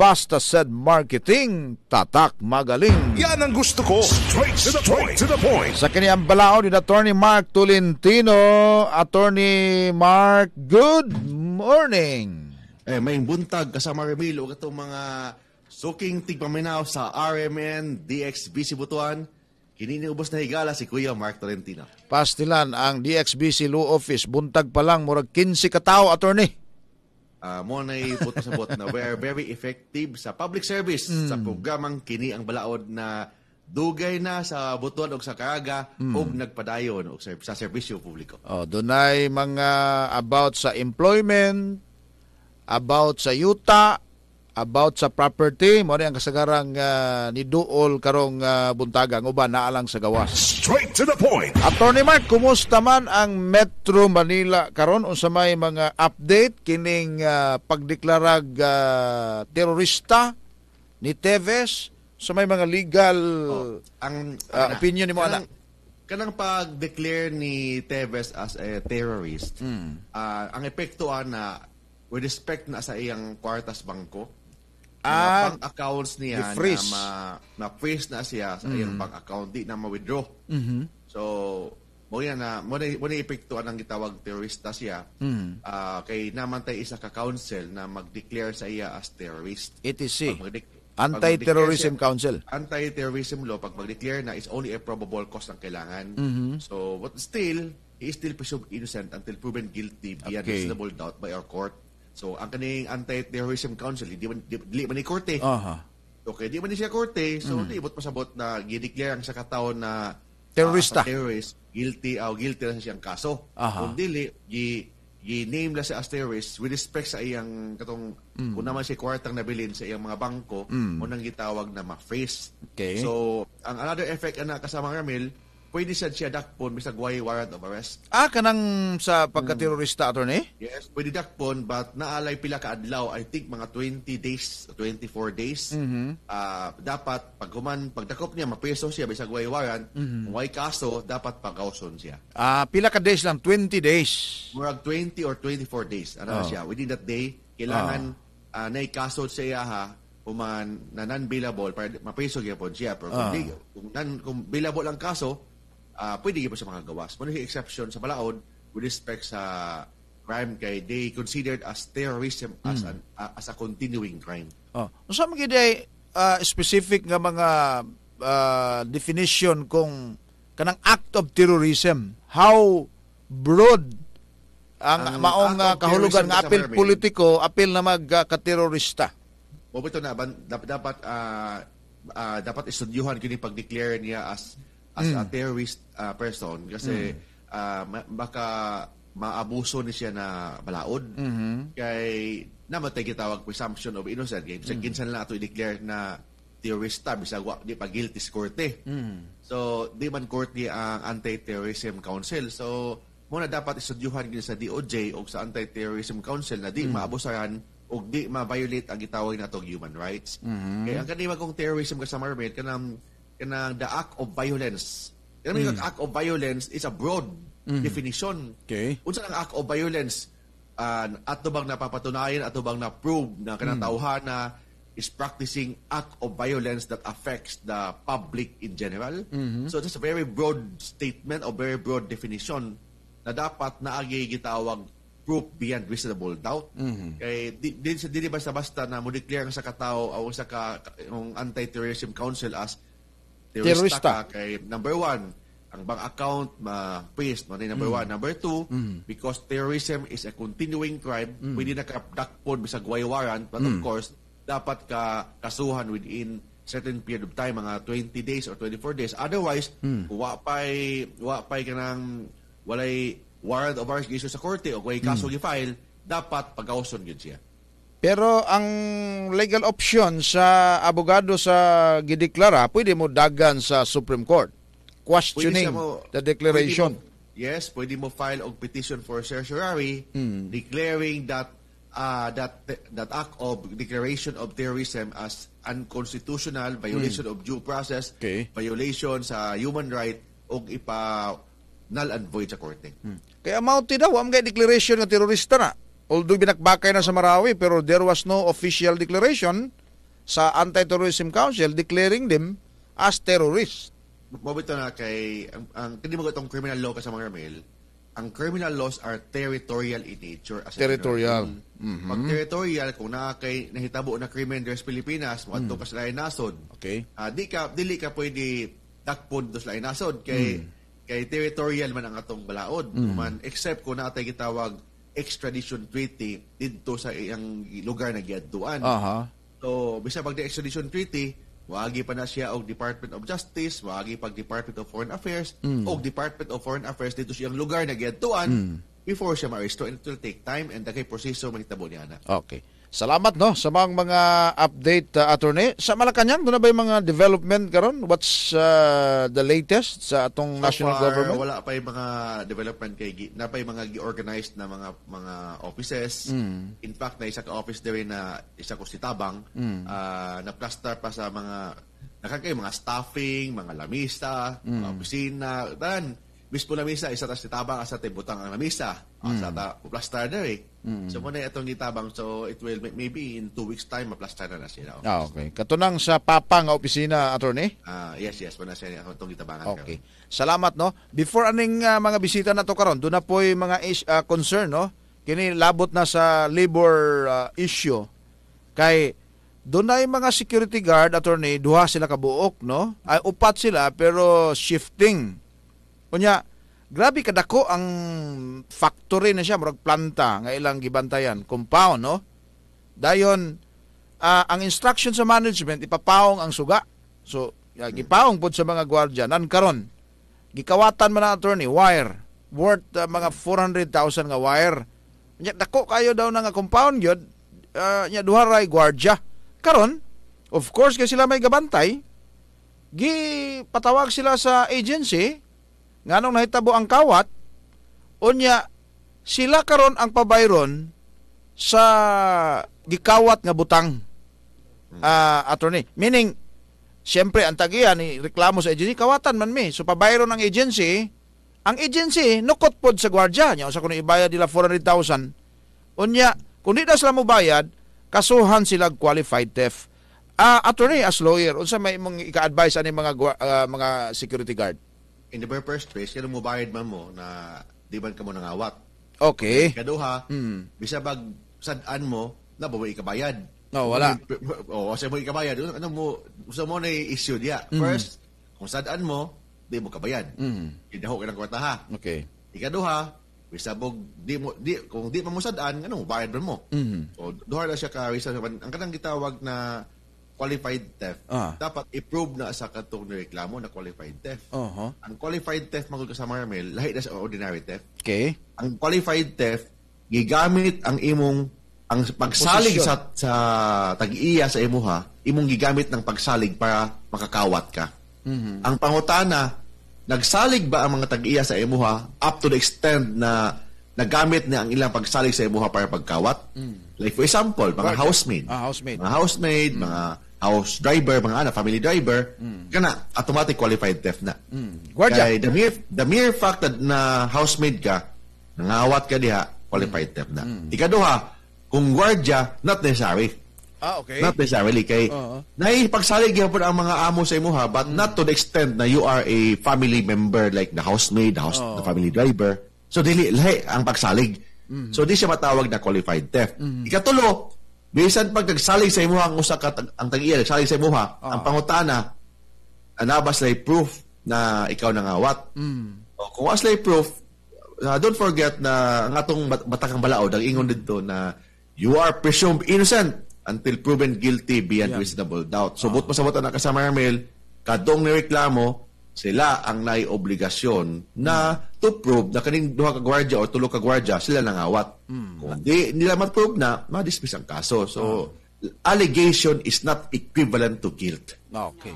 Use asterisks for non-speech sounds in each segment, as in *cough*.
Basta said marketing, tatak magaling. Yan ang gusto ko. Straight to the point. To the point. Sa kanyang balao ni Attorney Mark Tolentino, Attorney Mark, good morning. Eh, may buntag kasama Remilo itong mga suking tigpaminaw sa RMN DXBC Butuan. Kininiubos na higala si Kuya Mark Tolentino. Pastilan ang DXBC Law Office, buntag pa lang, murag 15 katao, attorney uh, ah, Monay Butosabot na were very effective sa public service mm. sa hmm. programang kini ang balaod na dugay na sa butuan og sa karaga mm. og nagpadayon og sa serbisyo publiko. Oh, dunay mga about sa employment, about sa yuta, about sa property mo ang kasagarang uh, ni Duol karong uh, buntaga uban naalang sa gawas straight to the point Attorney Mark kumusta man ang Metro Manila karon unsa may mga update kining uh, pagdeklarag uh, terorista ni Teves sa so may mga legal oh, ang uh, opinion ni mo ana kanang pag-declare ni Teves as a terrorist mm. uh, ang epekto ana with respect na sa iyang kwartas bangko Ah, mga accounts niya na ma, ma-freeze na siya sa mm. iyong bank-account, di na ma-withdraw. Mm-hmm. So, mo na, mo na, epekto ang gitawag terorista siya, mm-hmm. uh, kay namantay isa ka-council na mag-declare sa iya as terrorist. It is Anti-Terrorism Council. Anti-Terrorism Law, pag mag-declare na, is only a probable cause ang kailangan. Mm-hmm. So, but still, he is still presumed innocent until proven guilty beyond okay. reasonable doubt by our court. So, ang kaning Anti-Terrorism Council, di man, di, man ni Korte. Aha. Okay, di man ni siya Korte. So, mm. liibot pasabot na gideclare ang sa kataon na terrorista. Uh, terrorist, guilty, uh, guilty na siyang kaso. Aha. Kung dili, gi, gi-name la siya as terrorist with respect sa iyang katong mm. kung naman si kwartang nabilin sa iyang mga bangko mm. unang gitawag na ma-face. Okay. So, ang another effect ana ah, kasama Ramil, pwede sad siya dakpon bisag way warrant of arrest. Ah, kanang sa pagka-terorista, attorney? Yes, pwede dakpon but naalay pila ka adlaw, I think mga 20 days, 24 days. Mhm. Ah, dapat pag human pagdakop niya mapeso siya bisag way warrant, mm-hmm. kung way kaso dapat pagkauson siya. Ah, pila ka days lang, 20 days. Murag 20 or 24 days, ano na ah. siya. Within that day, kailangan ah, ah na ikaso siya ha human na non-billable para mapeso gyapon siya. Pero kung, ah. di, kung, non, kung billable ang kaso, uh, pwede gyud sa mga gawas. Muna exception sa balaod with respect sa crime kay they considered as terrorism mm. as hmm. an uh, as a continuing crime. Oh, unsa man gid uh, ah, specific nga mga uh, definition kung kanang act of terrorism how broad ang, ang maong kahulugan nga apil American. politiko apil na magkaterorista. Uh, Mo na dapat dapat uh, uh, dapat istudyuhan kini pag-declare niya as as mm. a terrorist uh, person kasi mm. uh, baka maabuso ni siya na balaod mm-hmm. kay namatay gitawag presumption of innocent kay mm lang ato i-declare na terrorista bisag wa di pa guilty sa korte mm so di man korte ang anti-terrorism council so muna dapat istudyuhan gyud sa DOJ o sa anti-terrorism council na di mm-hmm. o di ma-violate ang gitawag nato human rights mm-hmm. kay ang kanima kong terrorism ka sa Marvel kanang ng the act of violence. Yan mm. yung act of violence is a broad mm. definition. Okay. Unsa ang act of violence? Uh, ato bang napapatunayan, ato bang na-prove na mm. kanatauhan na is practicing act of violence that affects the public in general. Mm-hmm. So it's a very broad statement or very broad definition na dapat naagi gitawag proof beyond reasonable doubt. Mm-hmm. Kay di, di, di, di basta-basta na mo declare sa katao o sa ka, anti-terrorism council as terorista ka kay number one, ang bank account ma paste mo number mm. one number two mm. because terrorism is a continuing crime mm. pwede na ka dakpon bisag way warrant but mm. of course dapat ka kasuhan within certain period of time mga 20 days or 24 days otherwise mm. wa pay wa pay kanang walay warrant of arrest issue sa korte o kay kaso mm. gi-file dapat pagawson gyud siya pero ang legal option sa abogado sa gideklara, pwede mo dagan sa Supreme Court questioning mo, the declaration. Pwede mo, yes, pwede mo file og petition for certiorari mm. declaring that uh, that that act of declaration of terrorism as unconstitutional, hmm. violation mm. of due process, okay. violation sa human right og ipa null and void sa court. Hmm. Kaya mounted daw ang declaration ng terorista na. Although binakbakay na sa Marawi pero there was no official declaration sa Anti-Terrorism Council declaring them as terrorists. Mabito na kay, ang, ang hindi mo itong criminal law ka sa mga Ramil, ang criminal laws are territorial in nature. As territorial. Mm-hmm. Pag territorial, kung na kay nahitabo na krimen sa Pilipinas, mo mm. ka sa nasod. Okay. Uh, di ka, dili ka pwede dakpon dos sa nasod kay mm. kay territorial man ang atong balaod. Mm. Man, except kung naatay gitawag extradition treaty dito sa iyang lugar na giadtuan. Aha. So, bisa pag extradition treaty, Wagi pa na siya og Department of Justice, wagi pag Department of Foreign Affairs, mm. og Department of Foreign Affairs dito sa iyang lugar na giadtuan mm. before siya ma-arresto and it will take time and dagay proseso manitabo niya na. Okay. Salamat no sa mga mga update uh, attorney. Sa Malacañang do na ba yung mga development karon? What's uh, the latest sa atong so national far, government? Wala pa yung mga development kay na pa yung mga organized na mga mga offices. Mm. In fact, na isa ka office daw na isa ko si Tabang mm. uh, ah, na plaster pa sa mga nakakay mga staffing, mga lamista, mm. mga opisina, dan bispo na misa, isa tas tabang, asa te butang ang misa, asa mm. ta plaster na eh. Mm. So muna itong gitabang, so it will maybe in two weeks time, maplaster na na siya. Okay. Ah, okay. Katunang sa papa nga opisina, attorney? Ah, yes, yes. Muna siya itong gitabangan. Okay. Karon. Salamat, no? Before aning uh, mga bisita na to karon, doon na po yung mga is, uh, concern, no? Kini labot na sa labor uh, issue. Kay doon na yung mga security guard, attorney, duha sila kabuok, no? Ay, upat sila, pero shifting Unya, grabe kadako ang factory na siya, murag planta nga ilang gibantayan, compound, no? Dayon, uh, ang instruction sa management, ipapaong ang suga. So, uh, gipaong po sa mga gwardiya, nan karon gikawatan man ang attorney, wire, worth uh, mga 400,000 nga wire. Nya, dako kayo daw nga compound yun, uh, ah, nya, duha ray gwardiya. Karon, of course, kay sila may gabantay, gipatawag sila sa agency, nganong nahitabo ang kawat, unya sila karon ang pabayron sa gikawat nga butang uh, attorney. Meaning, siyempre, ang tagiya ni reklamo sa agency, kawatan man mi. So, pabayron ang agency, ang agency, nukot pod sa gwardya niya. O sa kung ibayad nila 400,000, unya, kung di na sila mo bayad, kasuhan sila qualified theft. Uh, attorney, as lawyer, unsa may mong ika-advise ani mga uh, mga security guard? in the very first place, kaya mo bayad man mo na di man ka mo nangawat. Okay. Kaduha, mm. bisa bag sadaan mo, na ka bayad. No, wala. O, oh, sa mo ikabayad, ano mo, sa mo na issue diya. Mm. First, kung sadaan mo, di mo kabayad. Mm. Idaho ka ng kwarta ha. Okay. Ikaduha, bisa bog di mo di kung di pa mo sadaan ano bayad mo. Mm. O, duha na siya ka bisa ang kanang gitawag na qualified theft, Ah. dapat i-prove na sa katong reklamo na qualified theft. Oho. Uh-huh. Ang qualified theft, mga kasama Ramil, lahi na sa ordinary theft. Okay. Ang qualified theft, gigamit ang imong ang pagsalig sa sa tag-iya sa imuha, imong gigamit ng pagsalig para makakawat ka. Mm-hmm. Ang pangutana, nagsalig ba ang mga tag-iya sa imuha up to the extent na nagamit na ang ilang pagsalig sa imuha para pagkawat? Mm. Like for example, mga housemaid. Ah, housemaid. Mga housemaid, mga house driver, mga ana, family driver, mm. kana automatic qualified theft na. Mm. Gwardiya. Kay the mere, the mere fact that na housemaid ka, nangawat ka diha, qualified mm. theft na. Mm. Ikaduha, kung gwardiya, not necessary. Ah, okay. Not necessarily. Kay, uh-huh. naiipagsalig po ang mga amo sa imuha, but mm. not to the extent na you are a family member like the housemaid, the, house, oh. the family driver. So, dili, lahi ang pagsalig. Mm-hmm. So, di siya matawag na qualified theft. Mm-hmm. Ikatulo, Bisan pag nagsalig sa imuha ang usa ka ang tag-iya nagsalig sa imuha, uh-huh. ang pangutana anabas lay proof na ikaw nangawat. Mm. O, kung as lay proof, uh, don't forget na ang atong bat- batakang balao dag ingon dito na you are presumed innocent until proven guilty beyond yeah. reasonable doubt. So, uh-huh. Ah. buot pasabot na kasama Ramel, kadong ni reklamo, sila ang naay obligasyon na to prove na kaning duha ka gwardiya o tulo ka gwardiya sila nangawat. Mm. Kung di nila ma-prove na, ma-dismiss ang kaso. So, mm. allegation is not equivalent to guilt. Okay.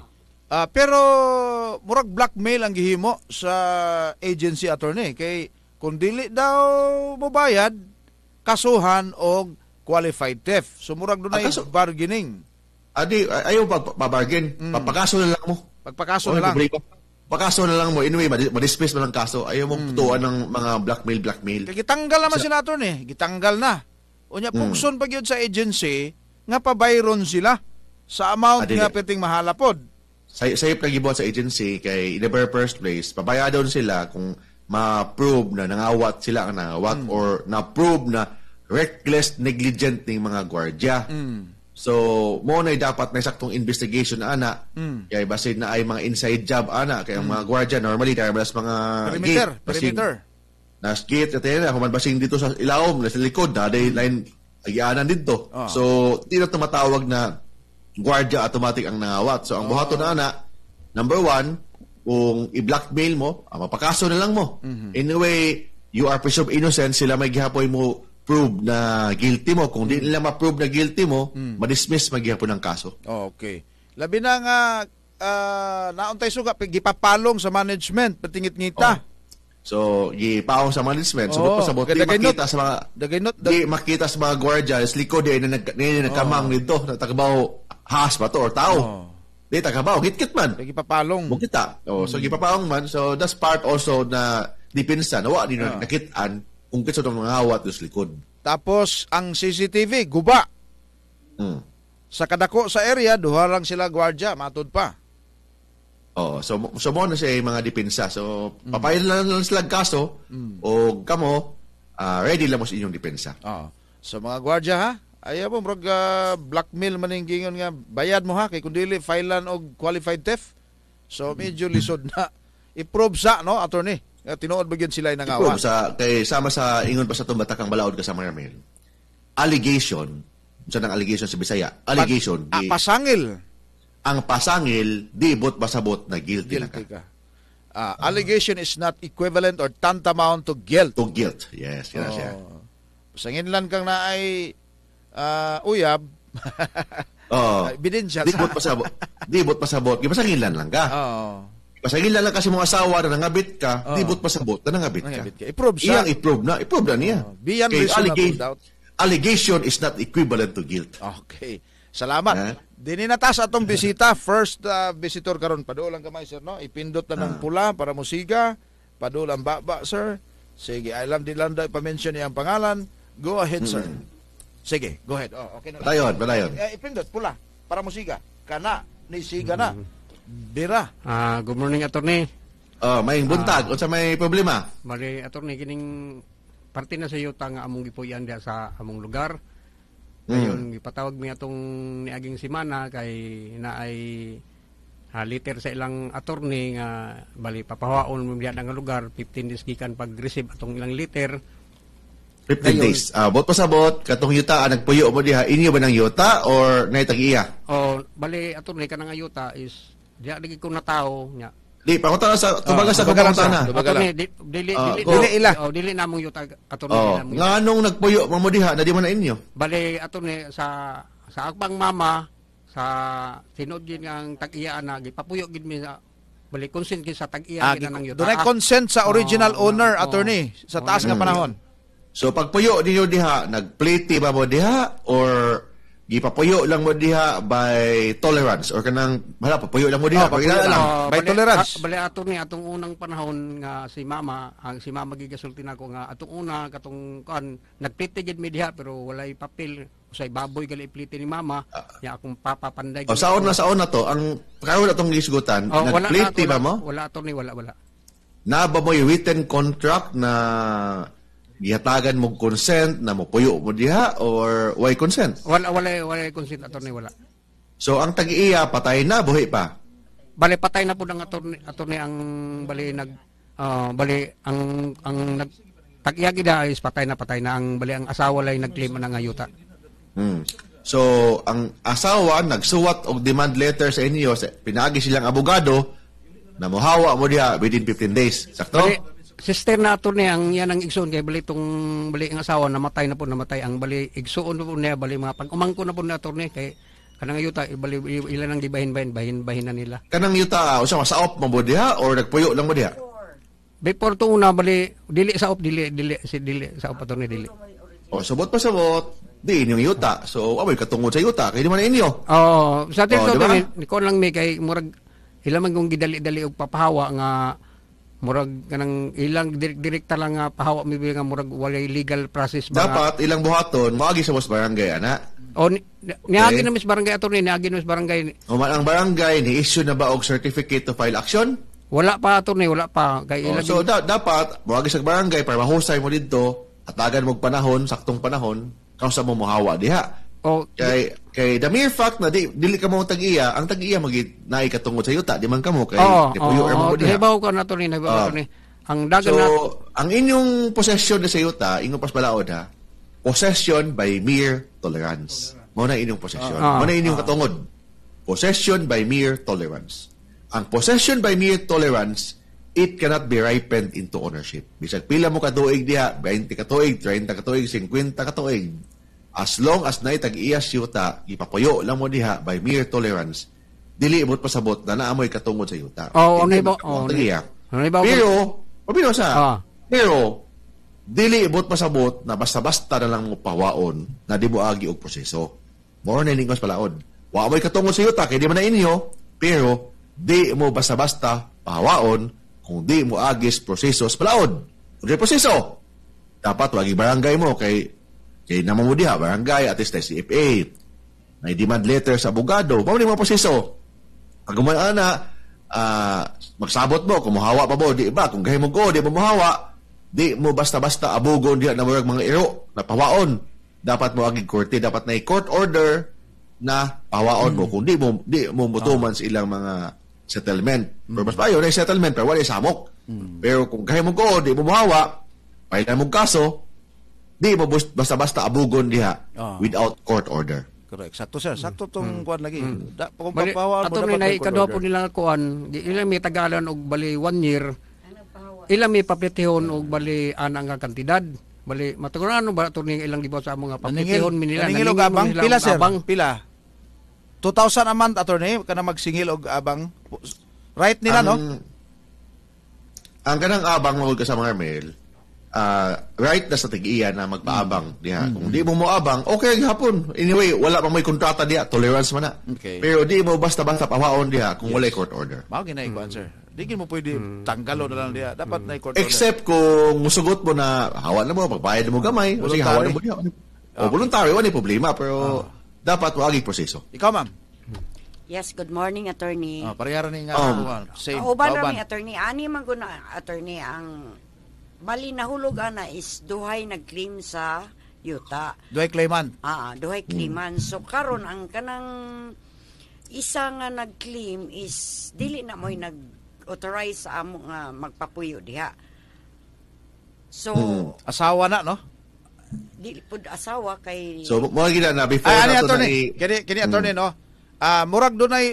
Uh, pero murag blackmail ang gihimo sa agency attorney kay kung dili daw mobayad kasuhan og qualified theft. So murag dunay ah, kaso, bargaining. Adi ayo pa, bargain. Mm. Papakaso na lang mo. Pagpakaso oh, na lang. Break Pakaso na lang mo, anyway, madismiss mo ng kaso. Ayaw mong hmm. tutuan ng mga blackmail-blackmail. Kaya gitanggal naman Sa- sinaton eh. Gitanggal na. O niya, pugson hmm. pag yun sa agency, nga pabayron sila sa amount ah, nga piting mahalapod. Say, sayop na gibuhat sa agency kay in the first place, pabaya doon sila kung ma-prove na nangawat sila ang nangawat hmm. or na-prove na reckless negligent ng mga gwardiya. So, mo na dapat may saktong investigation ana. Mm. Kaya basin na ay mga inside job ana kaya ang mm. mga guardia normally dahil mas mga perimeter, gate, basin, perimeter. Nas gate at yan, human basing dito sa ilaom, sa likod na dahil hmm. line agyanan dito. Oh. So, di na tumatawag na guardia automatic ang nangawat. So, ang oh. buhaton na ah. ana, number one, kung i-blackmail mo, ah, mapakaso na lang mo. Mm-hmm. Anyway, you are presumed innocent, sila may gihapoy mo prove na guilty mo. Kung hindi hmm. nila ma-prove na guilty mo, mm. ma-dismiss magyapon ng kaso. Okay. Labi na nga uh, ah, nauntay suga gipapalong sa management patingit ngita. Oh. So, gipaong sa management. So, oh, sa bote, makita sa mga... Dagay not, dag- di makita sa mga gwardiya, sa likod eh, na, nagkamang oh. nito, na tagabaw, haas ba to, or tao. Oh. Di, tagabaw, hit-kit man. Gipapalong. Bukita. Oh, hmm. So, gipapalong man. So, that's part also na depensa, nawa, di na, oh. nakitaan kung kitsa itong mga awat yung likod. Tapos, ang CCTV, guba. Hmm. Sa kadako sa area, duha lang sila gwardya, matud pa. oh, so, so mo na siya mga depensa. So, mm. papayin lang, lang sila kaso, mm. o kamo, uh, ready lang mo sa inyong depensa. Oh. So, mga gwardya ha, ayaw mo, murag uh, blackmail maningingon nga, bayad mo ha, kay file filean og qualified theft. So, medyo *laughs* lisod na. I-prove sa, no, attorney? Nga, tinuod ba yun sila yung nangawa? Sa, kay, sama sa ingon pa sa ang balaod kasama sa Marmel, allegation, sa nang allegation sa Bisaya, allegation. Pag, di, ah, pasangil. Ang pasangil, di bot basabot na guilty, guilty na ka. ka. Ah, allegation is not equivalent or tantamount to guilt. To guilt, yes. Yan oh. siya. Pasangin lang kang na ay uh, uyab. Oo. oh. *laughs* Bidin siya. Di bot pasabot. di bot pasabot. Pasangin lang lang ka. Oo. Oh. Pasagil lang kasi mga asawa na nangabit ka, oh. dibot pa sa bot na nangabit, ka. ka. I-prove siya. Iyang i-prove na. I-prove na niya. Oh. Beyond Kaya allegation, doubt. allegation is not equivalent to guilt. Okay. Salamat. Huh? Eh? Dininatas atong bisita. First uh, visitor karon Padulang kamay, sir, no? Ipindot na ng ah. pula para musiga. Padulang baba, sir. Sige, alam din lang daw pa-mention ang pangalan. Go ahead, sir. Hmm. Sige, go ahead. Oh, okay na. Palayon, palayon. Eh, ipindot, pula. Para musiga. Kana, ni siga na. Hmm. Bira. Ah, good morning attorney. Oh, may buntag ah. o sa may problema. Mali, attorney kining parte na sa yuta nga among gipuyan diha sa among lugar. Hmm. Ngayon gipatawag mi atong niaging semana kay naay ah, letter sa ilang attorney nga bali papahaon mo diha nga lugar 15 days gikan pag receive atong ilang letter. 15 days. Ah, bot pasabot, katong yuta, ang ah, nagpuyo mo diha, inyo ba ng yuta or naitag iya? Oh, bali attorney kanang ayuta is Diya lagi ko na tao nya. Di pangutan sa oh, tubaga sa kapangutan na. Ato ah, ni dili dili ila. Oh, dili na mong yuta ato ni oh. namo. Nganong nagpuyo mo diha na di man na inyo? Bali ato ni sa sa akbang mama sa tinud gin ang tag-iya na gipapuyo gid mi sa bali consent gid sa tag ah, gid nang yuta. Dunay ah, consent sa original oh, owner oh, attorney sa taas nga hmm. panahon. So pagpuyo ninyo diha nagpliti ba mo diha or gipapuyo lang mo diha by tolerance or kanang hala papuyo lang mo diha oh, pagina lang by bali, tolerance a, ah, bali ato ni atong unang panahon nga si mama ang si mama gigasulti ko nga atong una katong kan nagplite mi diha pero walay papel usay baboy gali ipliti ni mama uh, ah. ya akong papapanday oh, saon na saon na to ang karon atong gisgutan oh, nagplite ba mo wala to ni wala wala na ba mo written contract na gihatagan mo consent na mo puyo mo diha or why consent? Wala wala wala consent attorney wala. So ang tag-iya patay na buhi pa. Bali patay na po ng attorney attorney ang bali nag uh, ah, bali ang ang nag tag-iya gida is patay na patay na ang bali ang asawa lay nagclaim na ng yuta. Hmm. So ang asawa nagsuwat og demand letter sa inyo pinagi silang abogado na mohawa mo diha within 15 days. Sakto? Bali, Sister nato niya ang yan ang igsoon kay bali tong bali ang asawa namatay na po namatay ang bali igsoon po niya bali mga pag umangko na po na torne kay kanang yuta eh, bali ilan ang gibahin bahin bahin bahin na nila. Kanang yuta ah, usa sa op mo diha or nagpuyo lang mo diha? Before to una bali dili sa op dili dili si dili sa op torne dili. Oh sabot pa sabot. Di inyong yuta. So, amoy katungod sa yuta. Kaya man inyo. Oo. Oh, sa atin, so, diba? ko lang may kay murag, ilamang kong gidali-dali og papahawa nga murag kanang ilang direk direkta lang nga pahawa mi nga murag walay legal process ba dapat ilang buhaton maagi sa mas barangay ana o ni, niagi na mis barangay attorney niagi na mis barangay o man ang barangay ni issue na ba og certificate to file action wala pa attorney wala pa kay ilang so da, dapat maagi sa barangay para mahusay mo didto at agan mo panahon saktong panahon sa mo mohawa diha Oh, kay kay the mere fact na di dili ka mo tag-iya, ang tag-iya magi naay katungod sa yuta, di man kamo kay oh, di puyo oh, mo oh, diha. Hibaw ko na to ni, hibaw ka ah. ni. Ang dagan so, na ang inyong possession sa yuta, ingon pas balaod ha. Possession by mere tolerance. Mao na inyong possession. Oh, ah, ah. Mao na inyong oh. katungod. Possession by mere tolerance. Ang possession by mere tolerance it cannot be ripened into ownership. Bisag pila mo ka tuig diha, 20 ka tuig, 30 ka tuig, 50 ka tuig, As long as naitag iya siyuta, gipapuyo lang mo diha by mere tolerance, dili ibot pasabot na naamoy katungod sa yuta. oh, ano iba? Oh, Pero, pabino sa, ah. pero, dili ibot pasabot na basta-basta na lang mo pawaon na di mo agi og proseso. More na lingkos palaod. Wa mo'y katungod sa yuta, kaya di man na inyo, pero, di mo basta-basta pawaon kung di mo agis proseso sa palaod. Kung proseso, dapat wagi barangay mo kay Kay namamudiha, barangay, at least CFA. May demand letter sa abogado. Mao ni mo proseso. Pag ana uh, ah, magsabot mo, kumuhawa pa mo, di ba? Kung gahi mo ko, di mo muhawa, di mo basta-basta abugon diha na mga iro, napawaon. Dapat mo agi korte, dapat na court order na pawaon mo. Hmm. Kung di mo, di mo ah. mutuman oh. sa ilang mga settlement. Mm. Pero mas bayo na settlement, pero wala samok. Mm. Pero kung kaya mo ko, di mo mahawa, pahila mo kaso, Di mo basta-basta abugon diha oh. without court order. Correct. Sakto sir. Sakto tong mm. kuan lagi. Mm. Da, kung papawal mo dapat na ikaduha po nila kuan, ilang may tagalan og bali one year. Ilang may papetihon og bali anang nga kantidad. Bali matuguran ano ba to ilang libo sa mga papitihon minila. Naningil og abang pila sir. Abang. Pila. 2,000 a month attorney kana magsingil og abang. Right nila ang, no? Ang kanang abang mo mga mail, uh, right na sa tigiya na magpaabang mm. diha. Kung mm-hmm. di mo mo abang, okay hapon. Anyway, wala pa may kontrata diha, tolerance man na. Okay. Pero di mo basta-basta pawaon diha kung yes. wala court order. Mao ginay mm. answer. Di mo pwede mm. tanggalon na lang diha. Dapat mm. na court order. Except kung musugot mo na hawa na mo pagbayad mo gamay, o sige hawa na mo diha. O voluntary, wala problema pero oh. dapat wagi proseso. Ikaw ma'am. Yes, good morning, attorney. Oh, ah, parehara ni nga. Oh. Same. Kauban na ni attorney. Ani man guna attorney ang Bali, nahulog ana is duhay nag-claim sa yuta. Duhay claimant? Ah, ah duhay hmm. claimant. So, karon ang kanang isa nga nag-claim is dili na mo'y nag-authorize sa amo nga magpapuyo diha. So, hmm. asawa na, no? Dili pud asawa kay So, mo gina na before Ay, ani attorney, na, kini kini hmm. attorney no. Ah, uh, murag dunay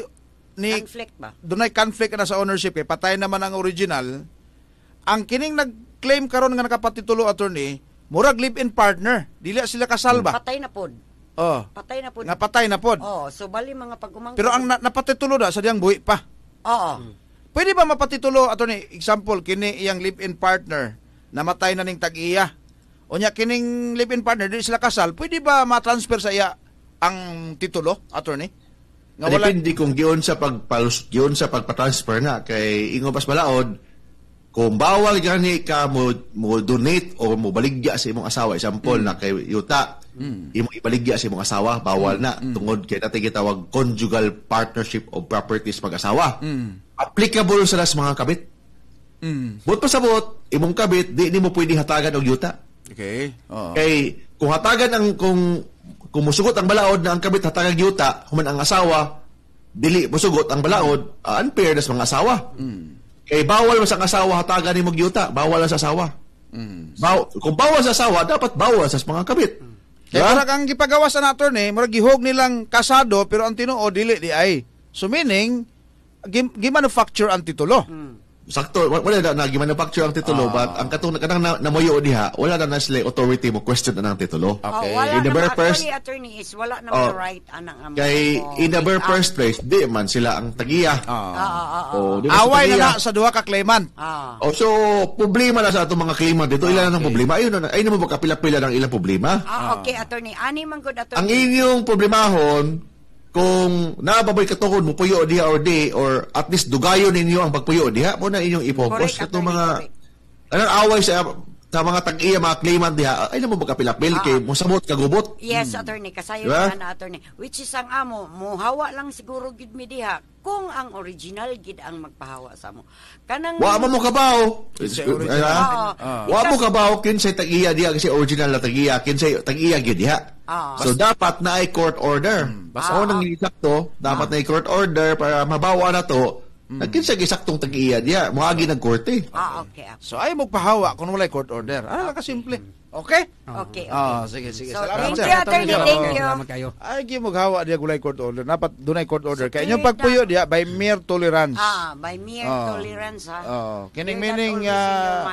ni conflict ba? Dunay conflict na sa ownership kay eh. patay naman ang original. Ang kining nag claim karon nga nakapatitulo attorney, murag live-in partner, dili sila kasal ba? Hmm. Patay na pod. Oh. Patay na pod. Napatay na pod. Oh, so bali mga pagumang Pero ang na, napatitulo da sa diyang buhi pa. Oo. Hmm. Pwede ba mapatitulo attorney, example kini iyang live-in partner namatay na ning tag-iya. Unya kining live-in partner dili sila kasal, pwede ba ma-transfer sa iya ang titulo attorney? Nga wala... Depende kung giun sa pagpalos, giun sa pagpa-transfer na kay ingo pas balaod, kung bawal gani eh, ka mo, mo donate o mo baligya sa imong asawa example mm. na kay yuta mm. imong ibaligya sa imong asawa bawal mm. na mm. tungod kay natay gitawag conjugal partnership of properties mag-asawa mm. applicable sa las mga kabit mm. but pasabot imong kabit di nimo pwede hatagan og yuta okay uh kay kung hatagan ang kung kung musugot ang balaod na ang kabit hatagan yuta human ang asawa dili musugot ang balaod uh, unfair nas mga asawa mm Kay eh, bawal mo sa kasawa hatagan ni magyuta. Bawal sa asawa. Mm. Baw- kung bawal sa asawa, dapat bawal sa mga kabit. Mm. Eh, Kaya diba? yeah. murag ang gipagawas na nato ni, murag gihog nilang kasado pero ang tinuo dili di ay. So meaning, gimanufacture ang titulo. Mm sakto wala na nagi manufacture ang titulo uh, but ang katong kanang na, namoyo diha wala na nasle authority mo question na ng titulo ah, okay oh, in the very first attorney is wala na oh, right anang amo kay oh, in the very first ah. place di man sila ang tagiya oh, oh, oh, oh. away na, na sa duha ka claimant oh. oh so problema na sa atong mga claimant dito oh, ilan okay. ng problema ayun na ayun mo ba kapila-pila ng ilang problema oh, okay attorney ani man gud attorney ang inyong problemahon kung nababoy katukod mo puyo diha or di or at least dugayo ninyo ang pagpuyo diha mo na inyong ipokus sa mga anang away sa ta mga tag-iya mga claimant diha ay namo magkapilapil ah. kay mosabot kagubot yes hmm. attorney kasayo diba? na attorney which is ang amo muhawa lang siguro gid mi diha kung ang original gid ang magpahawa sa mo kanang wa mo mo kabaw ah. wa mo kabaw kinsay tag-iya diha kasi original na tag-iya kinsay tag-iya gid diha Ah, so dapat na ay court order. Hmm. basta ah, nang to, dapat ah. na ay court order para mabawa na to Mm. Nagkinsa gisaktong tag-iya diya, moagi nag korte. Ah, okay. okay. So ay magpahawa kung wala court order. Ah, ka simple. Oh. Okay? Okay, okay. Oh, sige, sige. So, Salamat thank you, attorney. Thank you. Salamat Ay, kayo maghawa diya gulay court order. Dapat dunay court order. Kaya inyong pagpuyo diya by mere tolerance. Ah, by mere oh. tolerance, ha? Oo. Oh. Ah, kining meaning, uh,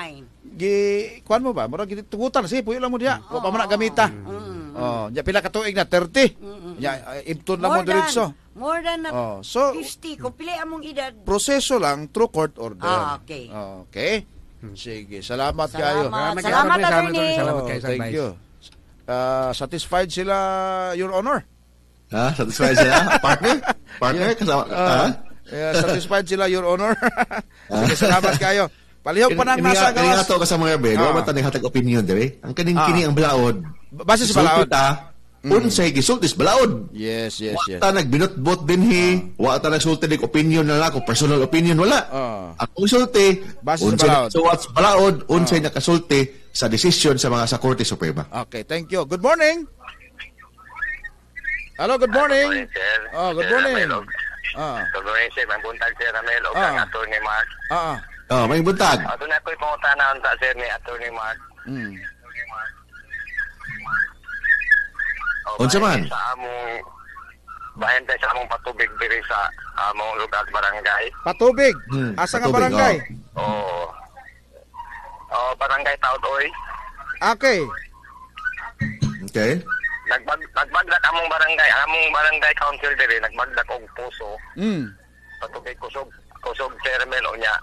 gi, kuan mo ba? Mura, gitugutan. Sige, puyo lang mo diya. Oh, Wa pa man gamita. Mm. Oh, ya pila ka tuig na 30. Mm-mm. Ya eh, ibton lang mo diretso. More than na oh, so, 50 ko pili among edad. Proseso lang through court order. Ah, okay. Okay. Hmm, sige, salamat, salamat. kayo. Salamat, salamat, salamat, salamat, salamat oh, kayo sa advice. you. Uh, satisfied sila, Your Honor? Ha? Satisfied sila? *laughs* partner? Partner? Kasama? Uh, Yeah, satisfied sila, Your Honor? *laughs* Sige, salamat kayo. Palihog pa nang nasa gawas. Kaya ka sa mga be, oh. Ah. wala hatag opinion dire. Ang kaning kini ah. ang balaod. Base sa balaod. Ta, mm. unsay gisultis balaod. Yes, yes, yes. Wa ta nagbinutbot din hi, ah. wa ta nagsulti dig opinion na ako, personal opinion wala. Uh. Ang sulti base sa balaod. So what's balaod unsay uh. nakasulti sa decision sa mga sa Korte Suprema. Okay, thank you. Good morning. Hello, good morning. Ah, good morning, Oh, good morning. Ah. Good morning, sir. Mangbuntag, sir, Ramel. O, ah. attorney Ah, ah. Oh, may buntag. Oh, doon ako'y pangunta na sa sir ni Attorney Mark. Mm. Oh, Unsa man? Sa among bahin tayo sa among patubig diri sa among lugar barangay. Patubig? Hmm, Asa nga barangay? Oh. Oo. Oh. Oh. oh, barangay Taudoy. Okay. Okay. Nagbag, nagbagdak among barangay, among barangay council diri nagbagdak og puso. Mm. Patubig kusog kusog terminal unya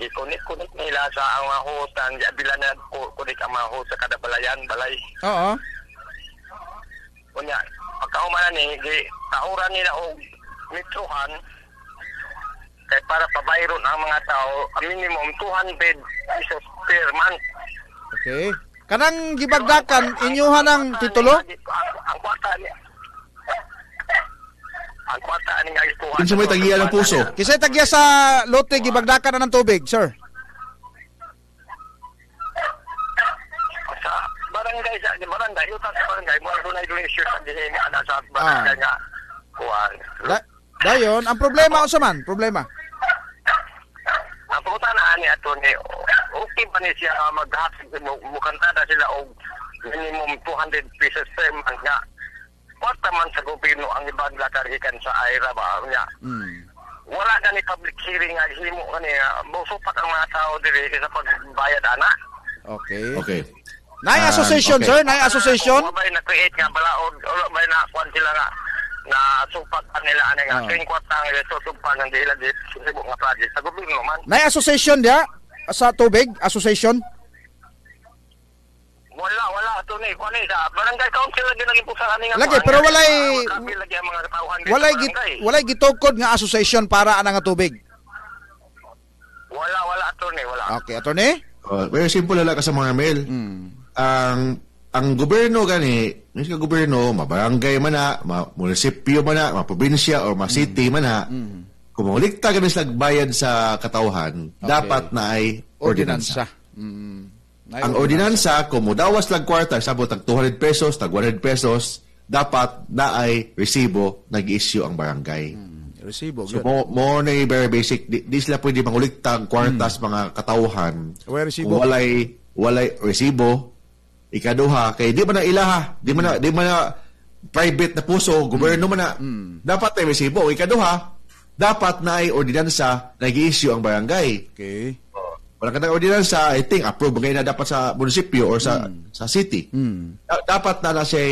gikunik-kunik nila sa ang hutan di abila na kunik ang mga hutan kada balayan, balay. Oo. Kunya, pagkaumanan ni, di, tauran nila o mitruhan, kay para pabayron ang mga tao, ang minimum 200 pesos per month. Okay. Kanang gibagdakan, inyuhan ang titulo? Ang, ang, ang, ang kwata aning ayos po. Kinsa may tagiya ng puso. Kinsa tagiya sa lote gibagdakan na ng tubig, sir? Sa barangay sa barangay, utang sa barangay, mo na dunay issue sa dinhi ana sa ah. barangay nga. Kuan. Dayon, ang problema ko sa man? Problema. Ang pangutana ani ato ni okay pa ni siya ah, maghatag mo kantada sila og minimum 200 pieces per month nga What naman sa gobyerno ang ibang lakarikan sa aira ba niya? Mm. Wala na public hearing ang himo ani mo ah. Musupat ang mga tao diri sa pagbayad ana. Okay. Okay. Nay um, association, okay. sir? Nay association? Wala na-create nga balaod, o wala ba na-kuan sila nga na supat pa nila ano nga. Oh. kwarta nga ito, supat ng dila project sa gobyerno man. Nay association dia? Sa tubig? Association? dito ni, ano sa barangay council lagi naging po sa kaninga. Lagi, pero walay walay git, walay gitukod nga association para anang tubig. Wala, wala attorney, wala. Okay, attorney? Oh, very simple lang ka sa mga mail. Mm. Ang ang gobyerno gani, mismo gobyerno, mabarangay man na, ma munisipyo man na, ma probinsya or ma city mm. man na, mm. kung maulikta ka bayad sa katauhan, okay. dapat na ay ordinansa. ordinansa. Mm ang ordinansa, kung mudawas lang kwarta, sabot tag 200 pesos, tag 100 pesos, dapat na ay resibo nag-issue ang barangay. Hmm. Resibo. So, good. mo, mo na very basic. Di, di sila pwede mangulikta ang kwartas hmm. mga katauhan. Well, resibo. Walay, walay resibo. Ikaduha, kay di man na ilaha, di man na, hmm. di man na private na puso, hmm. gobyerno man na, mm. dapat na resibo. Ikaduha, dapat na ay ordinansa nag-issue ang barangay. Okay. Wala ka ng ordinansa, I think approve ngayon na dapat sa munisipyo or sa mm. sa city. Mm. Da- dapat na na siya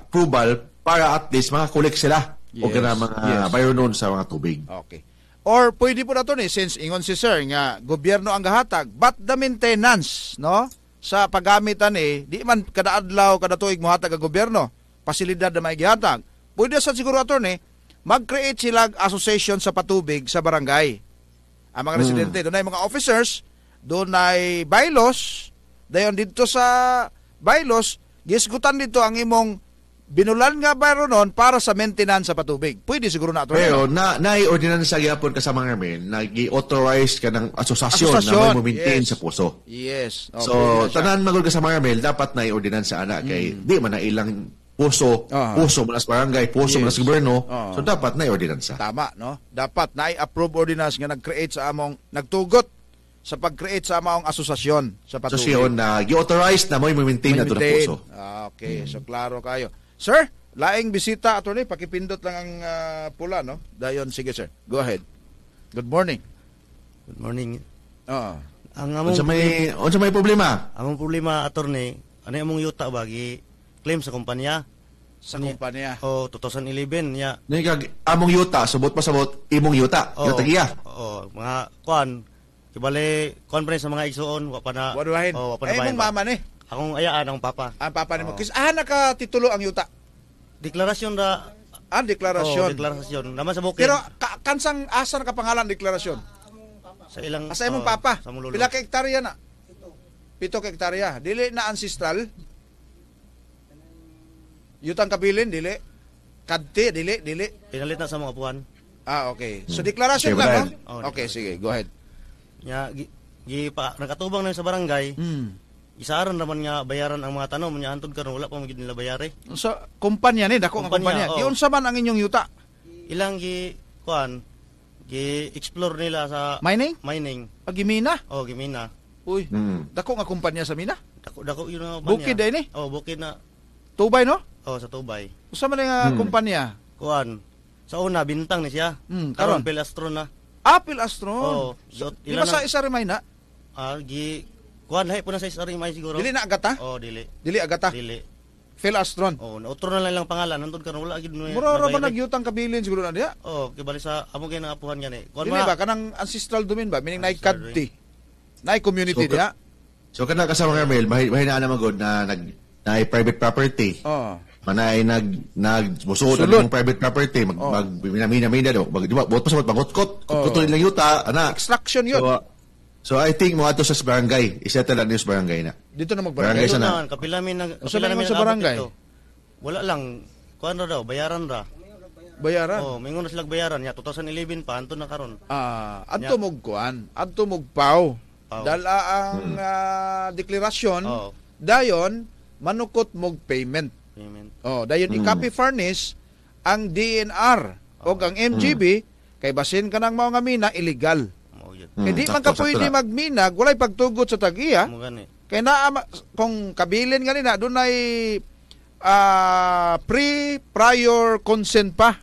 approval para at least makakulik sila yes. o na mga yes. mayroon sa mga tubig. Okay. Or pwede po na to ni, since ingon si sir nga gobyerno ang gahatag, but the maintenance, no? Sa paggamitan ni, eh, di man kada adlaw, kada tuig mo hatag ang gobyerno, pasilidad na may gihatag. Pwede sa siguro ni, mag-create sila association sa patubig sa barangay. Ang mga hmm. residente, mm. doon ay mga officers, doon ay bylaws dayon dito sa bylaws gisgutan dito ang imong binulan nga bayro noon para sa maintenance sa patubig. Pwede siguro na ito. Pero na, na i-ordinance sa Yapon kasama namin, nag-authorize ka ng asosasyon, asosasyon. na may maintain yes. sa puso. Yes. Okay, so, tanan magol kasama namin, dapat na i-ordinance sa anak. Mm. Kay di man na ilang puso, uh-huh. puso malas barangay, puso yes. sa gobyerno. Uh-huh. So dapat na i-ordinansa. Tama, no? Dapat na i-approve ordinance nga nag-create sa among nagtugot sa pag-create sa maong asosasyon sa patubig. Asosasyon na uh, gi na mo i-maintain na puso. Ah, okay, hmm. so klaro kayo. Sir, laing bisita attorney, pakipindot lang ang uh, pula no. Dayon sige sir. Go ahead. Good morning. Good morning. Oo. Oh. Ah. Ang among unsa may unsa may problema? Among problema attorney, ano among yuta bagi claim sa kumpanya? sa kumpanya. Oh, 2011 niya. Yeah. Nagag among yuta, subot pa sabot imong yuta. Oh, yuta giya. Oh, mga kwan Bale, conference sa mga igsuon, wa pa na... Waduhin. Oh, wa pa eh, na Ay, mong ba? mama ni. Akong ayaan, akong papa. Ah, papa ni mo. Oh. Kis, ah, nakatitulo ang yuta. Deklarasyon ra... Ah, deklarasyon. Oh, deklarasyon. Naman sa bukid. Pero, ka- kansang asa na kapangalan deklarasyon? Sa ilang... Asa imong oh, papa? Sa mong lolo. Pila ka hektarya na? Pito ka hektarya. Dili na ancestral. Yutang kabilin, dili. Kadti, dili, dili. Pinalit na sa mga puan. Ah, okay. So, deklarasyon Okay, na, no? Oh, Okay, sige. Go ahead nya gi, gi pa, nakatubang na sa barangay. Mm. Isaaran naman nga bayaran ang mga tanom nya antod karon wala pa mo nila bayari. Sa kumpanya ni dako nga kumpanya. kumpanya. Oh. Iyon sa man ang inyong yuta? Ilang gi kuan gi explore nila sa mining? Mining. Pagimina? Ah, oh, gimina. Uy, mm. dako nga kumpanya sa mina? Dako dako yun na Bukid ay ni? Oh, bukid na. Tubay no? Oh, sa Tubay. Usa man nga ah, mm. kumpanya? Kuan. Sa una bintang ni siya. Mm, karon Pilastro na. Apple Astron. Oh, so, di ba sa isa rin na? Ah, gi kuan lahi po na sa isa rin siguro. Dili na agata? Oh, dili. Dili agata? Dili. Phil Astron. Oh, nautro na lang pangalan. Nandun ka wala gid no. Mura ra ba nagyutang kabilin siguro na diya? Oh, kibali sa amo kay nang apuhan gani. Kuan Dili ba kanang ancestral domain ba? Meaning nay kadti. Nay community so, diya. So kana kasama nga mail, mahinaan na gud na nag na private property. Oh manay nag nag busuod ng private property mag oh. mag mina mina daw mag di ba bot pasabot magkotkot oh. kutoy lang yuta ana extraction yun so, uh, So I think mo ato sa barangay, isettle na sa barangay na. Dito na mag barangay na. Kapila min nag kapila namin sa barangay. Ito. Wala lang kuan ra daw, bayaran ra. Bayaran. Oh, mingon sila bayaran nya 2011 pa anto na karon. Ah, anto mog kuan, anto mog pau. Dala ang hmm. ah, deklarasyon. Oh. Dayon manukot mog payment. Amen. Oh, dayon mm. copy furnish ang DNR oh. ang MGB mm. kay basin ka nang mga nga mina illegal. Oh, mm. Kay eh, di man ka pwede magmina, walay pagtugot sa tagiya. Kay na kung kabilin ganina dunay uh, ah, pre prior consent pa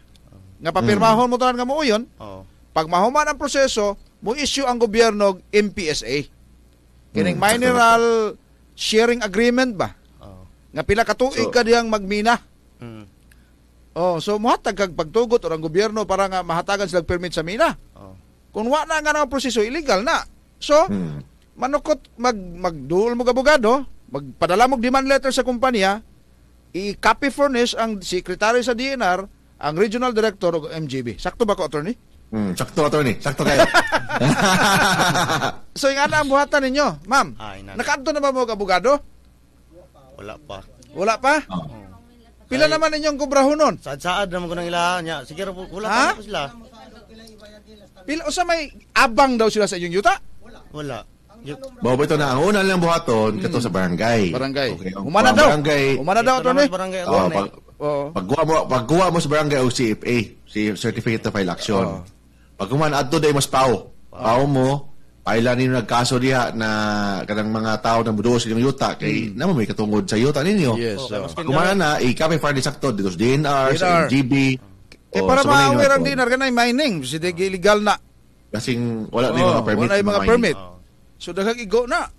nga hmm. papirmahon mm. mo tanan nga mo uyon. Oh. Pag mahuman ang proseso, mo issue ang gobyerno MPSA. Kining mm. mineral sharing agreement ba? nga pila ka tuig so, ka diyang magmina. Mm. Oh, so muhatag kag pagtugot or ang gobyerno para nga mahatagan silang permit sa mina. Oh. Kung wa na nga ng proseso illegal na. So mm. manukot mag magduol mo abogado, magpadala mo demand letter sa kumpanya, i-copy furnish ang secretary sa DNR, ang regional director o MGB. Sakto ba ko attorney? Mm, sakto attorney, sakto kayo. *laughs* so yung ana ang buhatan ninyo, ma'am. Ah, nakaadto na ba mo abogado? Wala pa. Wala pa? Oo. Ah. Pila Ay- naman inyong kubraho nun? Saan-saan naman ko nang ilahan niya. Sige, ra po, wala Ha? pa sila. Pila, o sa may abang daw sila sa inyong yuta? Wala. Yung- ba ito na. Ang una lang buhaton, kato hmm. sa barangay. Barangay. Okay, ang daw. barangay. Humana daw, Ito naman Tony. sa barangay Oh, pag, Oo. pagkuha mo, pagkuha mo sa barangay o oh, CFA, si Certificate of File Action. Pag kumana, ato day mas pao. Pao mo, paila ninyo nagkaso diha na kanang mga tao na muduos inyong yuta kay mm. namo may katungod sa yuta ninyo. Yes. Oh, so, so. Kumana na ikapay far sakto dito sa DNR, DNR. sa NGB. Eh, para ma ang DNR ganay mining, sige illegal na. Kasing wala oh, na mga permit. Wala yung mga permit. Oh. So daghang igo na.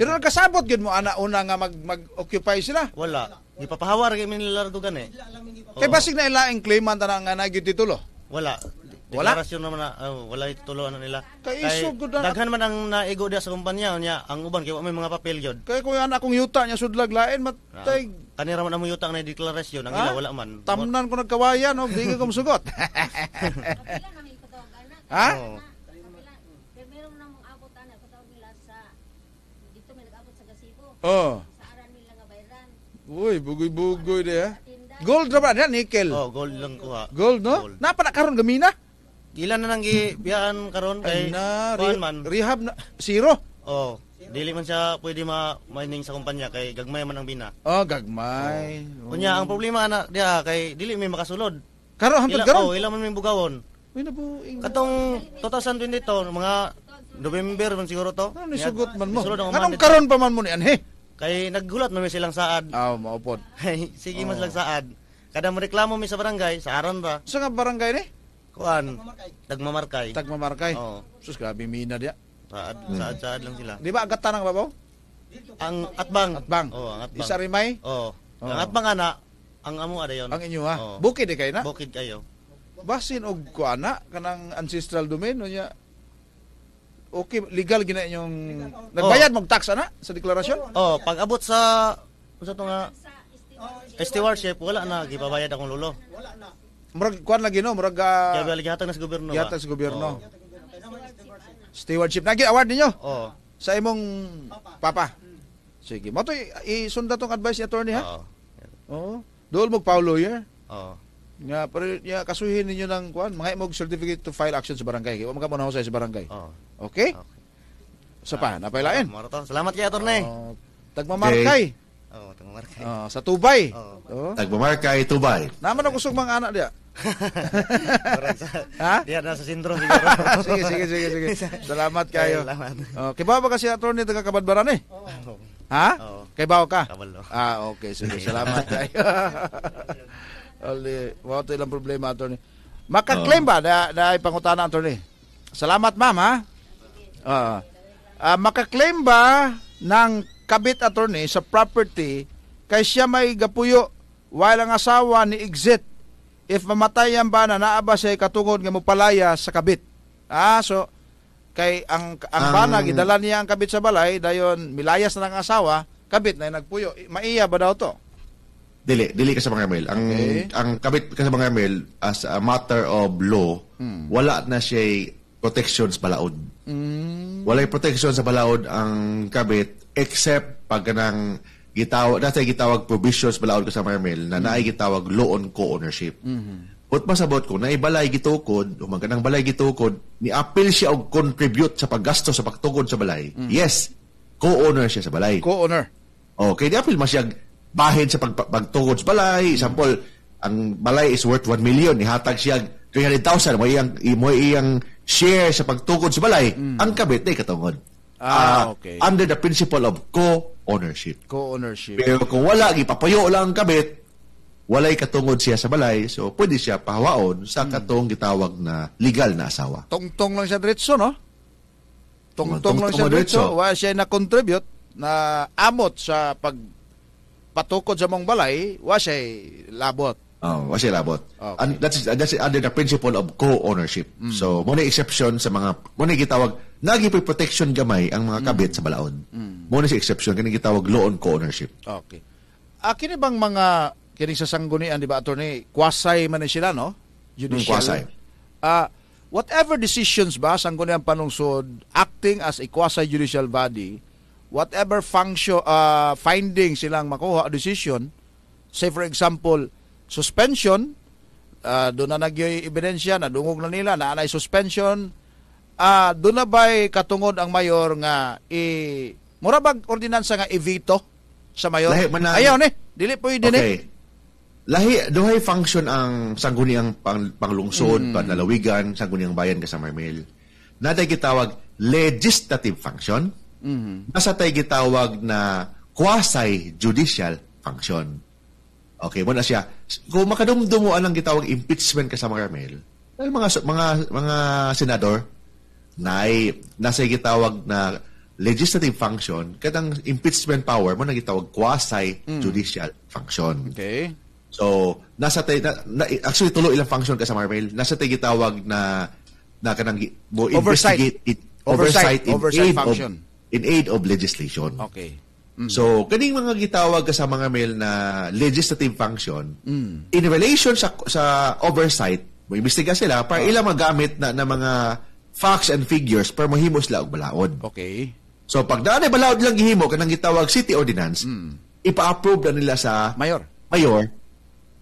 Pero nagkasabot gyud mo ana una nga mag mag-occupy sila. Wala. Gipapahawar kay min lardugan eh. Kay basig na ilaing claimant na nga nagyud titulo. Wala. Wala. Deklarasyon naman na, uh, wala ituluan na nila. Kay iso gud na. Daghan man ang naigo dia sa kumpanya niya, ang uban kay may mga papel gyud. Kay kuya anak akong yuta niya sudlag lain matay. Ah, uh, kanira man ang yuta na deklarasyon, ang ila wala man. Tamnan ko nagkawayan, og di ko *laughs* sugot. ha? Oh. Oh. Uy, bugoy-bugoy dia. Gold na ba? Nickel. Oh, gold lang ko Gold, no? Gold. Napa na karon gamina? Dila na nang gibiyaan karon kay na, re- man. rehab na, zero. Oh, dili man siya pwede ma mining sa kumpanya kay gagmay man ang bina. Oh, gagmay. Oh. Kunya ang problema na diha kay dili may makasulod. Karo hangtod Ila, oh, karon. man may bugawon. Uy na Katong 2022 mga November man siguro to. Ano ni sugot man mo? Anong karon pa man mo ni anhe? Kay naggulat man mi silang saad. Ah, maupod. *laughs* Sige mas oh. lang saad. Kada mo reklamo mi sa barangay, sa aron ra. Sa nga barangay ni? Kuan, tagmamarkay. Tagmamarkay. oh Sus, grabe mina dia. Saad, saad, saad lang sila. Di ba agat tanang babaw? Ang atbang. Atbang. oh ang atbang. Isa rimay? oh, Oo. Ang atbang ana, ang amo ada yon. Ang inyo ha. Oo. Bukid kay na. Bukid kayo. Basin og kuana kanang ancestral domain niya Okay, legal gina inyong nagbayad mag tax ana sa deklarasyon? Oh, pag abot sa unsa to nga stewardship wala na gibabayad akong lolo. Wala na murag kuan lagi no, murag uh, ah, Gabi lagi hatag nas gobyerno. ba? gihatag sa gobyerno. Oo. Stewardship lagi award ninyo Oo. sa imong papa. Sige, mo to isunda tong advice ni attorney ha. Oo. Oo. Dool mo paulo lawyer. Oo. Nga pero nga kasuhin ninyo nang kuan, mga imong certificate to file action sa barangay. Wa mga muna sa barangay. Oo. Okay? Okay. Sa pa, ah, napailain. Marato. Salamat kay attorney Oh, tagmamarkay. Oo, oh, tumumarkay. Oh, sa tubay. Oo. Oh. Tagmamarkay, Tubay. Naman ang usog mga anak dia. *laughs* ha? Diyan nasa sindro siguro. *laughs* sige, sige, sige, sige. Salamat *laughs* kayo. Salamat. Oh, kay bawa kasi attorney taga Kabadbaran eh. Oo. Ha? Oo. Kay bawa ka? Kabalo. Ah, okay. Sige, salamat kayo. Ali, wow, to ilang problema attorney. Maka-claim ba na, na ipangutana attorney? Salamat ma'am ha. Ah. Uh, maka-claim ba ng kabit attorney sa property kay siya may gapuyo while ang asawa ni exit if mamatay ang bana na ba siya katungod nga mopalaya sa kabit ah so kay ang ang um, bana gidala niya ang kabit sa balay dayon milayas na ng asawa kabit na nagpuyo maiya ba daw to dili dili ka sa mga email ang okay. ang kabit ka sa mga email as a matter of law hmm. wala na siya protection sa balaod hmm. wala protection sa balaod ang kabit except pag nang gitawag gitaw sa gitawag provisions balaod ko sa Marmel na mm. naay mm-hmm. gitawag law co-ownership. Mm-hmm. But pasabot ko na ibalay gitukod, humangka ng balay gitukod, ni apil siya og contribute sa paggasto sa pagtugod sa balay. Mm-hmm. Yes, co-owner siya sa balay. Co-owner. Okay, oh, di apil masyag bahin sa pag pagtugod sa balay. mm Example, ang balay is worth 1 million, ihatag siya 300,000 mo iyang mo iyang share sa pagtugod sa balay. Mm-hmm. Ang kabit na ikatungod. Ah, uh, okay. Under the principle of co ownership. Co-ownership. Pero kung wala, gipapayo lang kabit, walay katungod siya sa balay, so pwede siya pahawaon sa hmm. katong gitawag na legal na asawa. Tongtong lang siya diretso, no? Tongtong lang siya diretso. Wala siya na-contribute na amot sa pag patukod sa mong balay, wa siya labot. Oh, wa siya labot. Okay. And that's that's under the principle of co-ownership. Mm. So, mo exception sa mga mo na gitawag Lagi protection gamay ang mga mm. kabit sa balaon. Mm. Muna si exception, kini gitawag law on co-ownership. Okay. Ah, kini bang mga kining sa sanggunian, di ba, attorney, quasi man eh sila, no? Judicial. Mm, kwasay. Ah, whatever decisions ba, sanggunian panungsod, acting as a quasi-judicial body, whatever function, uh, ah, finding silang makuha, decision, say for example, suspension, uh, doon na nagyoy ebidensya, nadungog na nila, naanay suspension, uh, doon na ba'y katungod ang mayor nga i mura bag ordinansa nga evito sa mayor? Lahi, manang, Ayaw ni, dili pwede okay. ni. Lahi, duhay function ang sangguniang pang, panglungsod, mm. panlalawigan, sangguniang bayan ka sa na Natay gitawag legislative function. Mm-hmm. Nasa tay gitawag na quasi-judicial function. Okay, mo na siya. Kung makadumdumuan ang gitawag impeachment ka sa Marmel, dahil mga mga mga senador, na ay nasa gitawag na legislative function kadang impeachment power mo nagitawag quasi judicial mm. function. Okay. So, nasa tay na, na, actually tulo ilang function ka sa Marvel. Nasa tay gitawag na na kanang mo investigate it, oversight, oversight, in oversight aid function. Of, in aid of legislation. Okay. Mm. So, kaning mga gitawag sa mga mail na legislative function mm. in relation sa sa oversight, mo imbestiga sila para oh. Ah. ilang magamit na, na mga facts and figures pero mahimo sila og balaod. Okay. So pag na balaod lang gihimo kanang gitawag city ordinance, mm. ipa-approve na nila sa mayor. Mayor.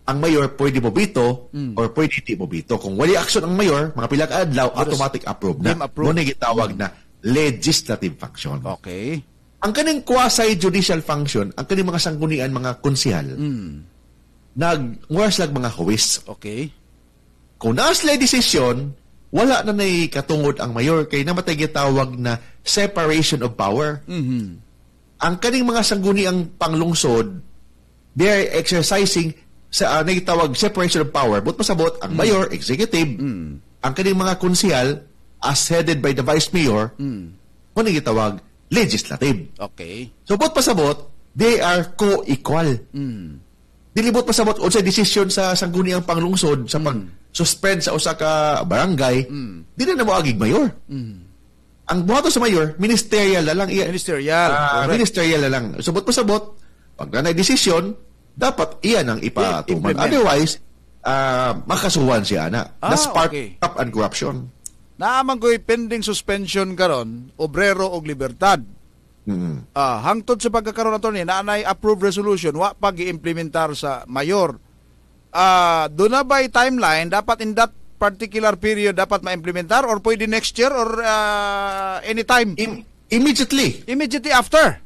Ang mayor pwede mo bito mm. or pwede di mo bito. Kung wali action ang mayor, mga pila ka adlaw automatic approve na. Mo ni gitawag na legislative function. Okay. Ang kaning quasi judicial function, ang kaning mga sanggunian mga konsihal. Mm. Nag lag mga huwis. Okay. Kung naas lay desisyon, wala na nay katungod ang mayor kay namatay gitawag na separation of power. Mm-hmm. Ang kaning mga sangguni ang panglungsod, they are exercising sa uh, nagitawag separation of power. But pasabot, ang mm-hmm. mayor, executive, mm-hmm. ang kaning mga konsihal, as headed by the vice mayor, mm-hmm. kung nagitawag, legislative. Okay. So, but pasabot, they are co-equal. Mm-hmm. Dilibot pasabot, o sa decision sa sangguni ang panglungsod sa mm. pag- mm-hmm suspend sa usa ka barangay, mm. di na namoagig mayor. Mm. Ang buhato sa mayor, ministerial na lang. Iya, ministerial. Uh, ministerial na lang. Subot po sabot, pag nanay decision dapat iyan ang ipatuman. Yeah, Otherwise, uh, makasuhan siya Ana. Ah, The spark okay. up and corruption. Naaman ko'y pending suspension karon obrero og libertad. Mm-hmm. Uh, hangtod sa pagkakaroon nato ni naanay approved resolution wa pag implementar sa mayor uh, ah, do na by timeline, dapat in that particular period dapat ma-implementar or pwede next year or uh, anytime? Im- immediately. Immediately after?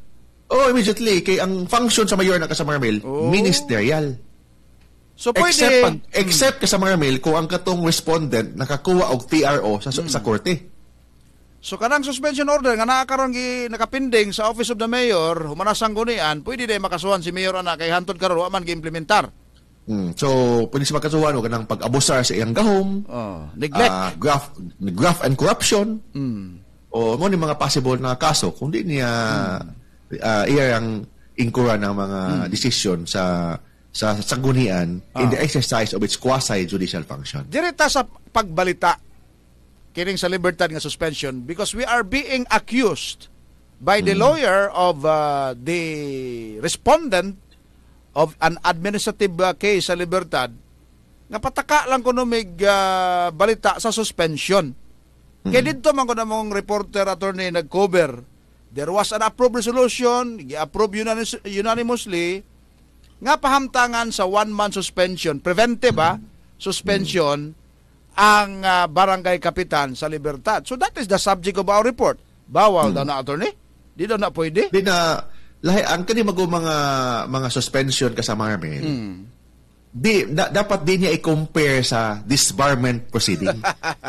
Oh, immediately. Kay ang function sa mayor ng Casamarmel, oh. ministerial. So pwede... Except, pag, hmm. except hmm. Casamarmel, kung ang katong respondent nakakuha og TRO sa, hmm. sa korte. So kanang suspension order nga naa karon gi nakapinding sa Office of the Mayor, humanasang gunian, pwede day makasuhan si Mayor ana kay hantod karon wa man gi implementar. Mm. So, pwede si makasuhan o kanang pag-abusar sa iyang gahom. Oh, ah, neglect. Uh, graft, graft and corruption. Mm. O mo ni mga possible na kaso kung di niya mm. uh, ah, iyang inkura ng mga mm. decision sa sa sanggunian oh. in the ah. exercise of its quasi-judicial function. Direta sa pagbalita kining sa libertad nga suspension because we are being accused by the mm. lawyer of uh, the respondent of an administrative uh, case sa Libertad, napataka lang ko numig uh, balita sa suspension. Mm-hmm. Kaya dito man ko na mong reporter attorney nag-cover. There was an approved resolution, approved approve unanimously, nga pahamtangan sa one-month suspension, preventive ba, ah, mm-hmm. suspension, mm-hmm. ang uh, barangay kapitan sa Libertad. So that is the subject of our report. Bawal mm-hmm. daw na, attorney? Di daw na pwede? Di na, lahi ang kani mago mga mga suspension kasama namin. Mm. Di da, dapat din niya i-compare sa disbarment proceeding.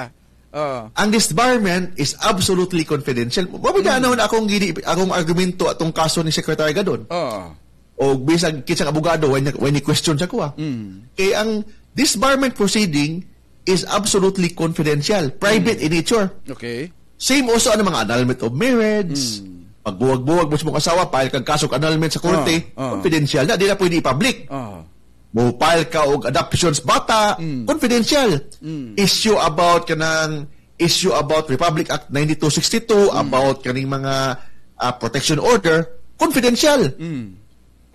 *laughs* oh. Ang disbarment is absolutely confidential. Wabay mm. na akong gini, akong argumento atong kaso ni Secretary Gadon. Oh. O bisag kitsa abogado when when question sa kuha. Mm. Kay ang disbarment proceeding is absolutely confidential, private mm. in nature. Okay. Same also ang mga annulment of marriage. Mm pagbuwag-buwag mo sa mong asawa, file kang kasog annulment sa ah, korte, oh, oh. confidential na, di na pwede i-public. Oh. Ah. Mo file ka og adoptions bata, mm. confidential. Mm. Issue about kanang issue about Republic Act 9262 mm. about kaning mga uh, protection order, confidential. Mm.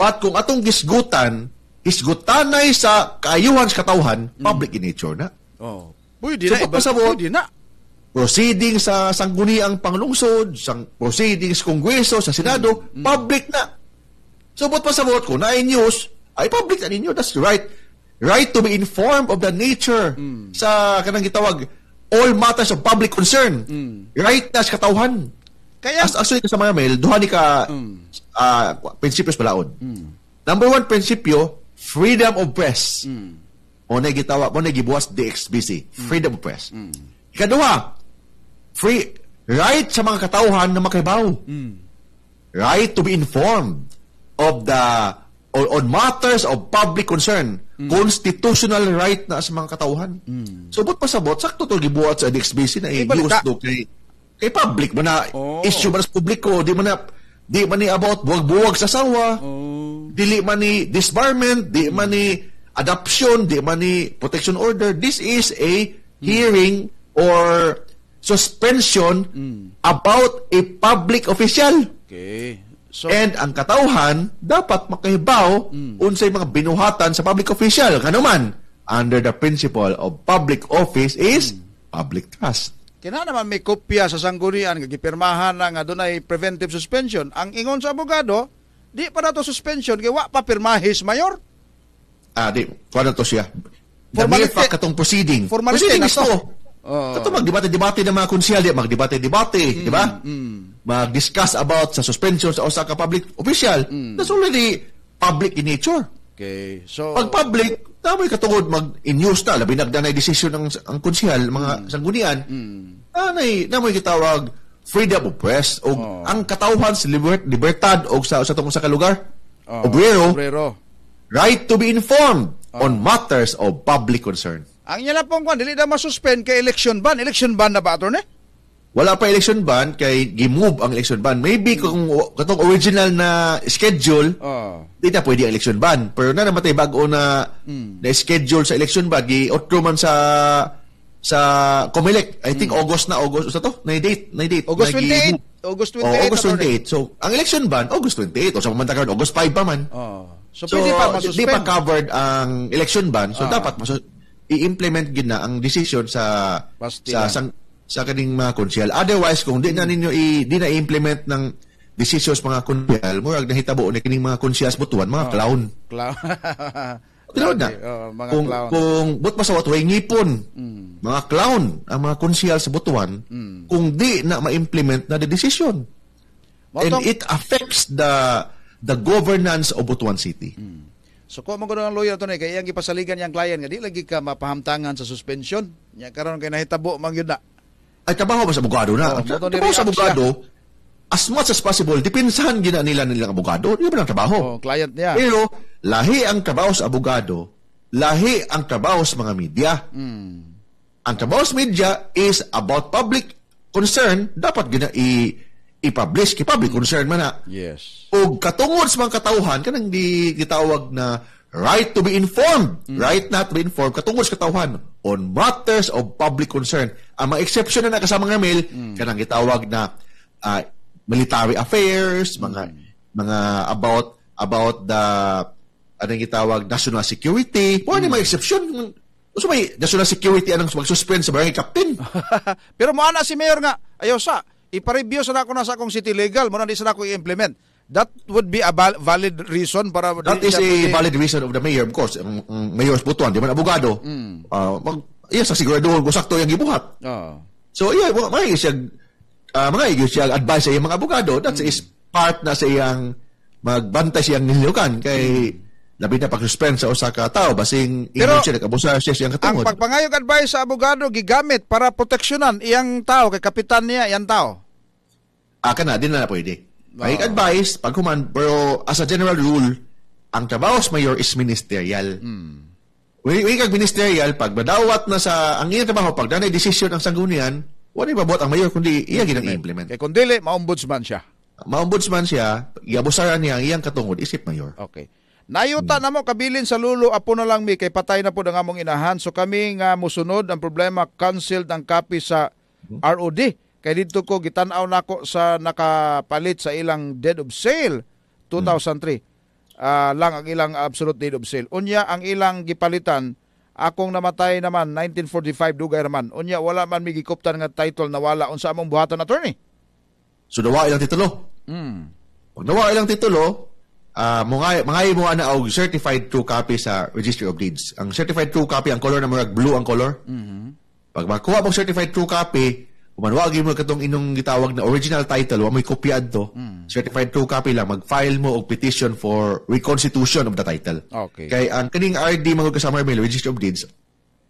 But kung atong gisgutan, isgutanay sa kaayuhan sa katawhan, mm. public in nature na. Oh. Pwede so, na. Pagpasabot, pwede na proceedings sa sangguniang panglungsod, sa proceedings kongreso, sa Senado, mm-hmm. public na. So, ba't pa sa vote ko na news, ay public na ninyo. That's right. Right to be informed of the nature mm. sa kanang gitawag all matters of public concern. Mm. Right na sa katauhan. Kaya As, actually sa mga mail, duha ni ka mm. uh, prinsipyos balaod. Mm. Number one prinsipyo, freedom of press. Mm. O na gitawa, o na gibuwas DXBC, mm. freedom of press. Mm. Ikaduha, Free right sa mga katauhan na makibaw. Mm. Right to be informed of the on, on matters of public concern, mm. constitutional right na sa mga katauhan. Mm. So, but pasabot, sakto to gibuhat sa DXBC na eh, i-use do kay, kay public mo na oh. issue man sa publiko, di man na di man ni about buwag-buwag sa sawa, oh. dili man ni disbarment, di mm. man ni adoption, di man ni protection order. This is a mm. hearing or suspension mm. about a public official. Okay. So, And ang katauhan dapat makahibaw mm. unsay mga binuhatan sa public official kanuman under the principle of public office is mm. public trust. Kina naman may kopya sa sanggunian nga gipirmahan na nga ay preventive suspension. Ang ingon sa abogado, di para to suspension kay wa papirmahis, mayor. Ah, di. Kuha na to siya. The mere fact katong proceeding. Formality proceeding na to. Oh. Kato magdebate-debate ng mga konsyalya, magdebate-debate, mm, di ba? Mm, mm. Mag-discuss about sa suspension sa usa ka public official. Mm. That's already public in nature. Okay. So pag public, dapat katungod mag-in-news ta labi nagdanay decision ng ang konsyal mm. mga mm. sanggunian. Mm. Anay, namoy gitawag freedom of press o oh. ang katawhan sa libert, libertad o sa sa tungkol sa kalugar. Oh. Obrero, Obrero. Right to be informed oh. on matters of public concern. Ang niya na pong kwan, dili na masuspend kay election ban. Election ban na ba, attorney? Wala pa election ban, kay gimove ang election ban. Maybe kung katong original na schedule, oh. di na pwede ang election ban. Pero na namatay bago na, hmm. na schedule sa election ban, gi man sa sa Comelec. I think hmm. August na, August, sa to? Na date, na date. August 28. August 28. Oh, August 28. So, ang election ban, August 28. O sa karon August 5 pa man. Oh. So, so pwede pa masuspend. Di pa covered ang election ban. So, ah. dapat masuspend i-implement gyud na ang decision sa Bastila. sa, sa sa kaning mga konsyal. Otherwise, kung di na ninyo i, di na implement ng decisions mga konsyal, murag ag nahitabo na kining mga konsyal butuan, mga oh, clown. Clown. Tinawad *laughs* na. Oh, mga kung, clown. kung but pa sa watway ngipon, mm. mga clown, ang mga konsyal sa butuan, mm. kung di na ma-implement na the decision. Matong, And it affects the the governance of Butuan City. Mm. So ko mo ang lawyer to ni kay iyang gipasaligan client nga lagi ka mapahamtangan sa suspension. Nya karon kay nahitabo mang yun na. Ay trabaho ba sa abogado na? Oh, trabaho sa abogado. As much as possible, dipinsahan gina nila nilang abogado. Di ba ng trabaho? Oh, client niya. Pero lahi ang trabaho sa abogado, lahi ang trabaho sa mga media. Mm. Ang trabaho sa media is about public concern. Dapat gina i i-publish kay public concern man na. Yes. O katungod sa mga katauhan kanang di gitawag na right to be informed, mm. right not to be informed katungod sa katauhan on matters of public concern. Ang mga exception na nakasama nga mail mm. kanang gitawag na uh, military affairs, mm. mga mga about about the anong gitawag national security. Pwede ano mm. mga exception Uso may national security anong magsuspend sa barangay captain. *laughs* Pero mo ana si mayor nga ayo sa ipareview sa ako na sa akong city legal mo na di sa ako i-implement. That would be a valid reason para That is a valid reason of the mayor of course. Ang ang mayor's butuan di man abogado. Mm. Uh, mag, sa siguraduhon ko sakto yang gibuhat. Oh. Ah. So yeah, mga mga siya uh, mga siya advice sa mga abogado that mm. is part na sa iyang magbantay siyang nilukan kay mm labi na pag-suspend sa usa ka tawo basing ingon siya nakabusa siya siyang katungod. Ang pagpangayog advice sa abogado gigamit para proteksyonan iyang tao kay kapitan niya iyang tao. Ah, kana din na, pwede. Pahig oh. advice pag human pero as a general rule ang trabaho sa mayor is ministerial. Hmm. Wait, kag ministerial pag badawat na sa ang iyang trabaho pag nanay desisyon ang sanggunian, wala ibabot ang mayor kundi iya ginang implement. Kay kun maombudsman siya. Maombudsman siya, giabusaran niya ang iyang katungod isip mayor. Okay. Nayuta hmm. na mo kabilin sa lulo apo na lang mi kay patay na pud ang among inahan so kami nga musunod ang problema canceled ang copy sa hmm. ROD kay dito ko gitan-aw nako sa nakapalit sa ilang dead of sale 2003 hmm. uh, ah, lang ang ilang absolute dead of sale unya ang ilang gipalitan akong namatay naman 1945 dugay raman unya wala man mi gikuptan nga title nawala unsa among buhaton attorney so nawa ilang titulo mm pag nawa ilang titulo uh, ah, mga, mga mo na og certified true copy sa Registry of Deeds. Ang certified true copy, ang color na murag blue ang color. Mm-hmm. Pag makuha mong certified true copy, umanwag mo katong inong gitawag na original title, wa mo'y kopyad to. Mm. Certified true copy lang, mag-file mo og petition for reconstitution of the title. Okay. Kay ang kaning RD mga kasama may Registry of Deeds,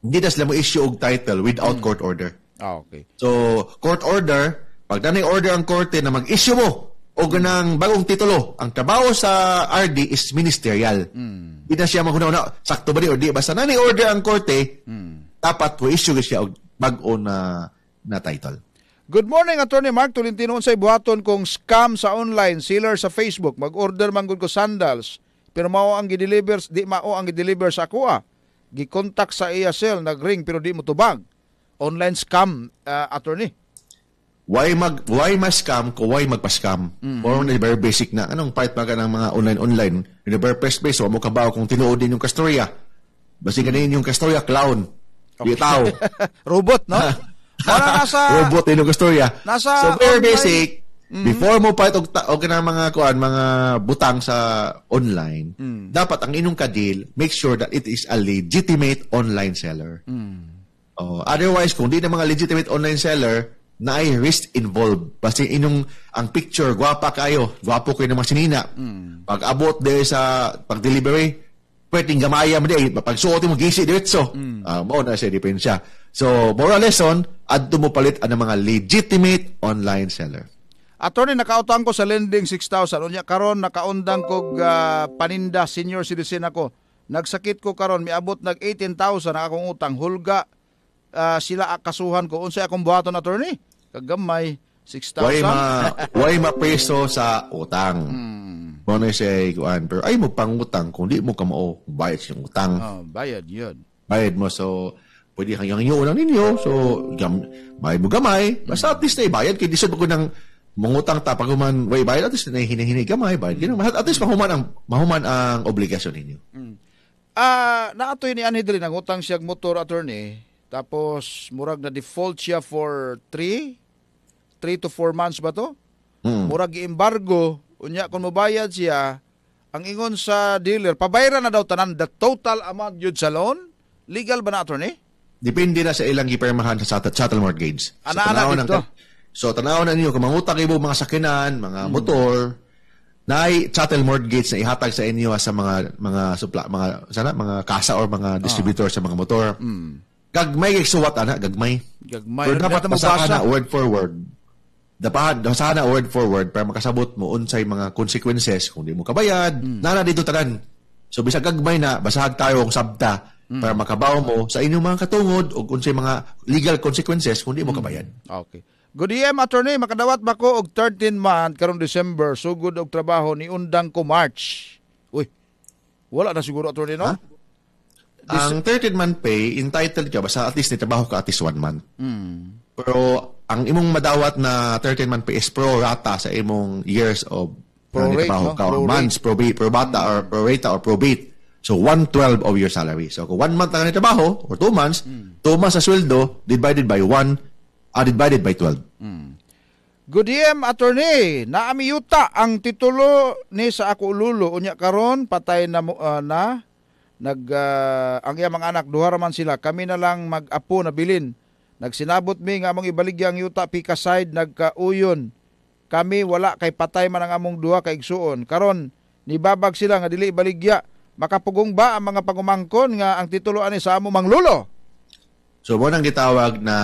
hindi na sila mo issue og title without mm. court order. Ah, okay. So, court order, pag danay order ang korte na mag-issue mo o ganang bagong titulo. Ang trabaho sa RD is ministerial. Mm. Di na siya maghuna-una, sakto ba ni o di? Basta na ni-order ang korte, mm. dapat ko issue siya og bag na, na title. Good morning, Attorney Mark. Tulintinoon sa ibuhaton kung scam sa online, seller sa Facebook. Mag-order man ko sandals. Pero mao ang gideliver, di mao ang gideliver sa ako ah. Gikontak sa iya nag-ring, pero di mo tubag. Online scam, uh, attorney why mag why ma-scam ko why magpa-scam mm-hmm. na very basic na anong part ba ng mga online online na very first base o mo kabao kung tinuod din yung Castoria basi ganin mm. yung Castoria clown okay. tao *laughs* robot no *laughs* para nasa robot din yung Castoria nasa so very online. basic mm-hmm. before mo part og og na mga kuan mga butang sa online mm. dapat ang inong kadil make sure that it is a legitimate online seller mm. oh otherwise kung di na mga legitimate online seller na ay risk involved. Basta inong ang picture, gwapa kayo, gwapo kayo ng mga sinina. Mm. Pag abot dere sa pag delivery, pwedeng gamaya mo dere, pag suotin mo gisi diretso. Mm. Uh, mao na siya depensya. So, moral lesson, adto mo palit ang mga legitimate online seller. Attorney, nakautang ko sa lending 6,000. Unya karon nakaundang kog uh, paninda senior citizen ako. Nagsakit ko karon miabot nag 18,000 ang akong utang hulga uh, sila kasuhan ko unsay akong buhaton attorney kagamay 6,000 way ma way ma mapeso sa utang hmm. mo ano na siya kuan pero ay mo pangutang kung di mo ka mao bayad sa utang oh, bayad yun bayad mo so pwede kang yung inyong ninyo so gam, may mo gamay basta at least na eh, ibayad kay disod ko ng mangutang ta paguman way bayad at least na hinihinay gamay bayad ganun at least mahuman ang mahuman ang obligasyon ninyo mm. Ah, uh, naatoy ni Anhedrin ang utang siyang motor attorney tapos murag na default siya for 3 3 to 4 months ba to? Mm. Murag embargo unya kung mabayad siya ang ingon sa dealer pabayaran na daw tanan the total amount yun sa loan. Legal ba na attorney? Depende na sa ilang gipirmahan sa chattel mortgage. Ana-ana so, dito. Ng, so tanaw na ninyo kung mangutang kayo mga sakinan, mga hmm. motor, na ay chattel mortgage na ihatag sa inyo sa mga mga supla, mga sana mga kasa or mga ah. distributor oh. sa mga motor. Mm. Gagmay kay suwat ana, gagmay. Gagmay. Pero dapat mo basa word for word. Dapat sana word for word para makasabot mo unsay mga consequences kung di mo kabayad. Mm. Nana dito tanan. So bisag gagmay na basahag tayo og sabta mm. para makabaw mo sa inyong mga katungod o unsay mga legal consequences kung di mo hmm. kabayad. Mm. Okay. Good DM attorney, makadawat ba ko og 13 month karong December sugod og trabaho ni undang ko March. Uy. Wala na siguro attorney no? Huh? Ang 13 month pay, entitled ka, basta at least nitrabaho ka at least one month. Mm. Pero ang imong madawat na 13 month pay is pro rata sa imong years of prorate, no? ka, pro months, probate, probata, mm. or prorata, or probate. So, 112 of your salary. So, kung one month na ka trabaho, or two months, mm. two months sa sweldo, divided by one, uh, divided by 12. Mm. Good DM, attorney. Naami yuta ang titulo ni sa ako lulo. Unya karon patay na, uh, na nag uh, ang iya mga anak duha man sila kami na lang mag-apo na bilin nagsinabot mi nga among ibaligya ang yuta pika side nagkauyon kami wala kay patay man ang among duha kay igsuon karon nibabag sila nga dili ibaligya makapugong ba ang mga pangumangkon nga ang titulo ani sa among manglulo so mo nang gitawag na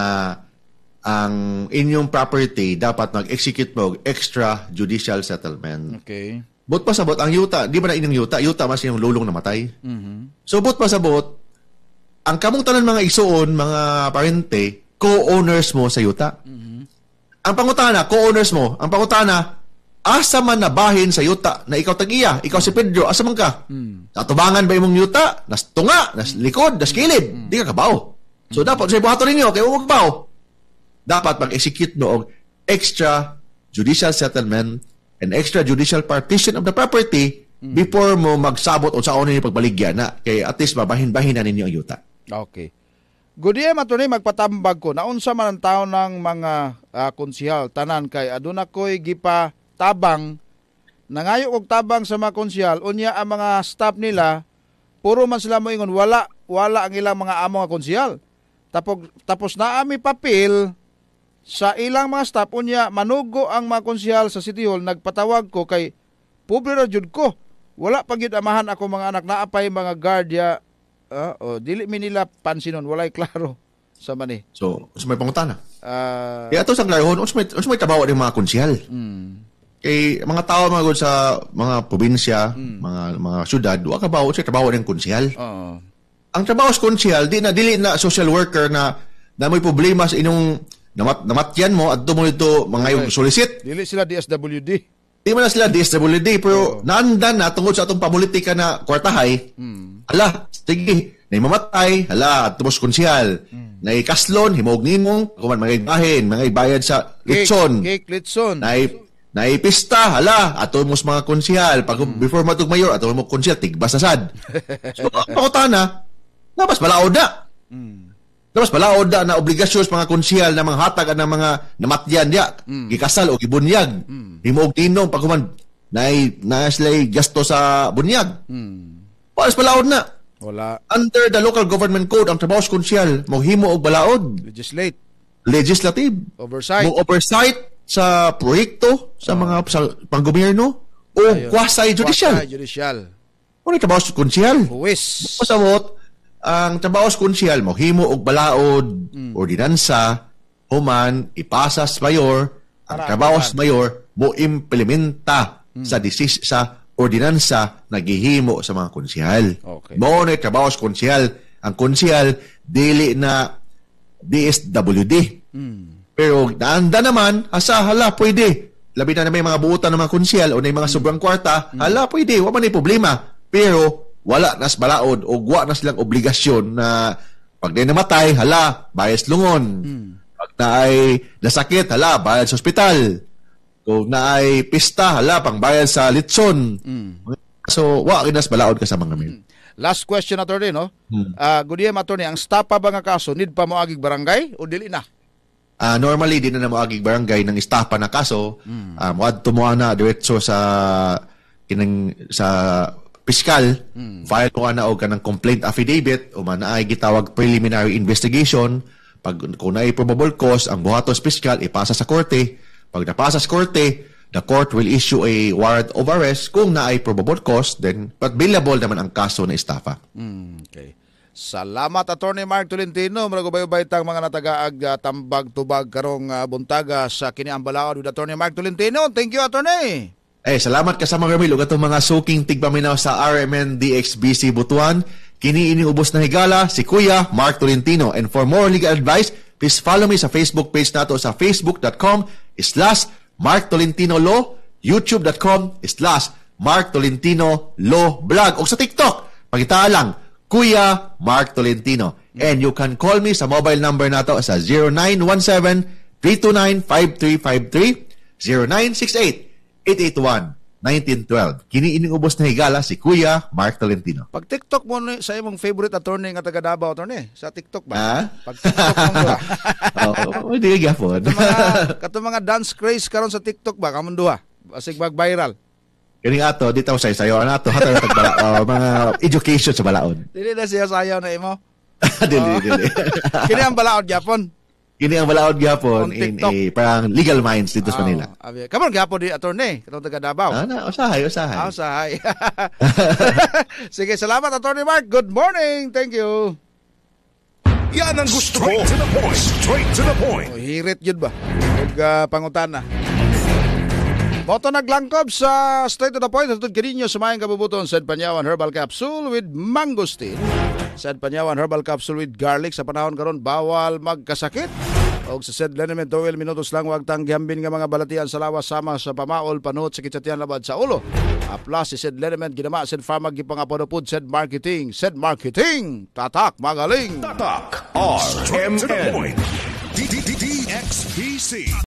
ang inyong property dapat mag-execute mo extra judicial settlement okay Bot pa sa bot, ang yuta, di ba na inyong yuta? Yuta mas yung lulong namatay. Mm-hmm. So, bot pa sa bot, ang kamong tanan mga isuon, mga parente, co-owners mo sa yuta. Mm-hmm. Ang pangutana, co-owners mo, ang pangutana, asa man bahin sa yuta na ikaw tagiya, ikaw si Pedro, asa man ka? Mm-hmm. Natubangan ba imong yuta? Nas Nastunga, nas mm. naskilid, mm-hmm. di ka kabaw. So, mm. dapat, sa ibuhato ninyo, kaya huwag baw. Dapat mag-execute noong extra judicial settlement an extrajudicial partition of the property mm. before mo magsabot o sa ni pagbaligya na. Kay at least mabahin-bahin na ninyo ang yuta. Okay. Good day matunay magpatambag ko naunsa man ang tawo ng mga uh, ah, konsihal tanan kay aduna koy gipa tabang nangayo og tabang sa mga konsyal, unya ang mga staff nila puro man sila ingon, wala wala ang ilang mga amo nga konsihal tapos tapos na ami papel sa ilang mga staff unya manugo ang mga konsyal sa City Hall nagpatawag ko kay pobre jud ko. Wala pa amahan ako mga anak naapay mga guardia uh, ah, oh, dili mi nila pansinon walay klaro *laughs* sa mani. So, us may pangutana. Uh, Kaya to sa klarhon, us may us may tabawa mga konsyal. Mm. Kay mga tao mga god sa mga probinsya, mm. mga mga syudad, wa ka bawo sa trabaho ng konsyal. Oo. Uh, ang trabaho sa konsyal di na dili na social worker na na may problema sa inyong namat namatyan mo at mo ito mga yung solicit. Dili sila DSWD. Di man sila DSWD pero oh. naandan na tungod sa atong pamulitika na kwartahay. Hmm. Ala, sige, na mamatay, ala, tumos konsyal. Hmm. Na ikaslon, himog nimong, kuman mga ibahin, mga ibayad sa litson. Cake, cake litson. Na naipista hala ato mos mga konsihal pag mm. before matog mayor ato mo konsihal tigbas na sad *laughs* so ako tana labas balaod na mm. Tapos balaod na na obligasyon sa mga konsyal na mga hatag ng mga namatyan diya, mm. gikasal o gibunyag. Mm. Himog dinong pagkuman na na gasto sa bunyag. Mm. Pares balaod na. Wala. Under the local government code ang trabaho sa konsyal mohimo og balaod. Legislate. Legislative. Oversight. Mo oversight sa proyekto sa oh. mga sa panggobyerno o quasi judicial. Quasi judicial. Ano trabaho sa konsyal? Huwes. Pasabot ang trabaho konsyal mo, himo og balaod, mm. ordinansa, human, ipasa sa mayor, ang Para, mayor, mo implementa mm. sa disis sa ordinansa na gihimo sa mga konsyal. Okay. Mao na trabaho konsyal. Ang konsyal, dili na DSWD. Mm. Pero naanda naman, asa, hala, pwede. Labi na na may mga buutan ng mga konsyal o na mga mm. sobrang kwarta, mm. hala, pwede, wala man problema. Pero wala nas balaod o wa na silang obligasyon na pag na namatay, hala, bayas lungon. Hmm. Pag na ay nasakit, hala, bayad sa ospital. Kung na ay pista, hala, pang bayad sa litson. Hmm. So, wa, nas balaod ka sa mga mail. Hmm. Last question na attorney, no? Hmm. Uh, good day, attorney. Ang stapa ba nga kaso, need pa mo agig barangay o dili na? Uh, normally, di na na mo agig barangay ng istapa na kaso. Hmm. Uh, mo na diretso sa kinang sa piskal, mm. file ko na og kanang complaint affidavit o man ay gitawag preliminary investigation pag kung naay probable cause ang buhatos piskal ipasa sa korte pag napasa sa korte the court will issue a warrant of arrest kung naay probable cause then but billable naman ang kaso na estafa mm, okay Salamat Attorney Mark Tolentino murag ubay-ubay tang mga natagaag uh, ah, tambag tubag karong uh, buntaga sa kini kiniambalawan with Attorney Mark Tolentino thank you Attorney eh, salamat ka kasama kami lugat ng mga suking tigpaminaw sa RMN DXBC Butuan. Kini iniubos na higala si Kuya Mark Tolentino. And for more legal advice, please follow me sa Facebook page nato sa facebook.com slash Mark Tolentino Law, youtube.com slash Mark Tolentino Law Blog. O sa TikTok, pagita lang, Kuya Mark Tolentino. And you can call me sa mobile number nato sa 0917 329 5353 0968 881-1912. Kini ining ubos na higala si Kuya Mark Tolentino. Pag TikTok mo ni, sa imong favorite attorney nga taga Davao attorney sa TikTok ba? Ha? Pag TikTok mo. *laughs* Oo, hindi ka gyapon. *laughs* Kato mga dance craze karon sa TikTok ba kamon duha? Asig bag viral. Kini ato dito sa sayo ano na ato hatag tagbala uh, *laughs* oh, mga education sa balaon. Dili na siya sayo na imo. dili oh. dili. Kini ang balaod gyapon. Kini ang balaod gihapon in a parang legal minds dito sa ah, Manila. Abi. Ah, Come on gihapon di attorney katong taga Davao. Ana, ah, usahay, usahay. Ah, usahay. *laughs* Sige, salamat attorney Mark. Good morning. Thank you. Yan ang gusto Straight ko. to the point. Straight to the point. Oh, hirit yun ba? Huwag uh, pangutana. Boto naglangkob sa Straight to the Point. Tutod kaninyo sa mayang kabubuton. Said Panyawan Herbal Capsule with Mangosteen. Said Panyawan Herbal Capsule with Garlic. Sa panahon karon bawal magkasakit. Og sa said Lenemen Doel minutos lang wag tang tanggihambin nga mga balatian sa lawas sama sa pamaol panot sa kitsatian labad sa ulo. Aplas si said Lenemen ginama said fama gipangapanupod said marketing said marketing tatak magaling tatak r m d d d x p c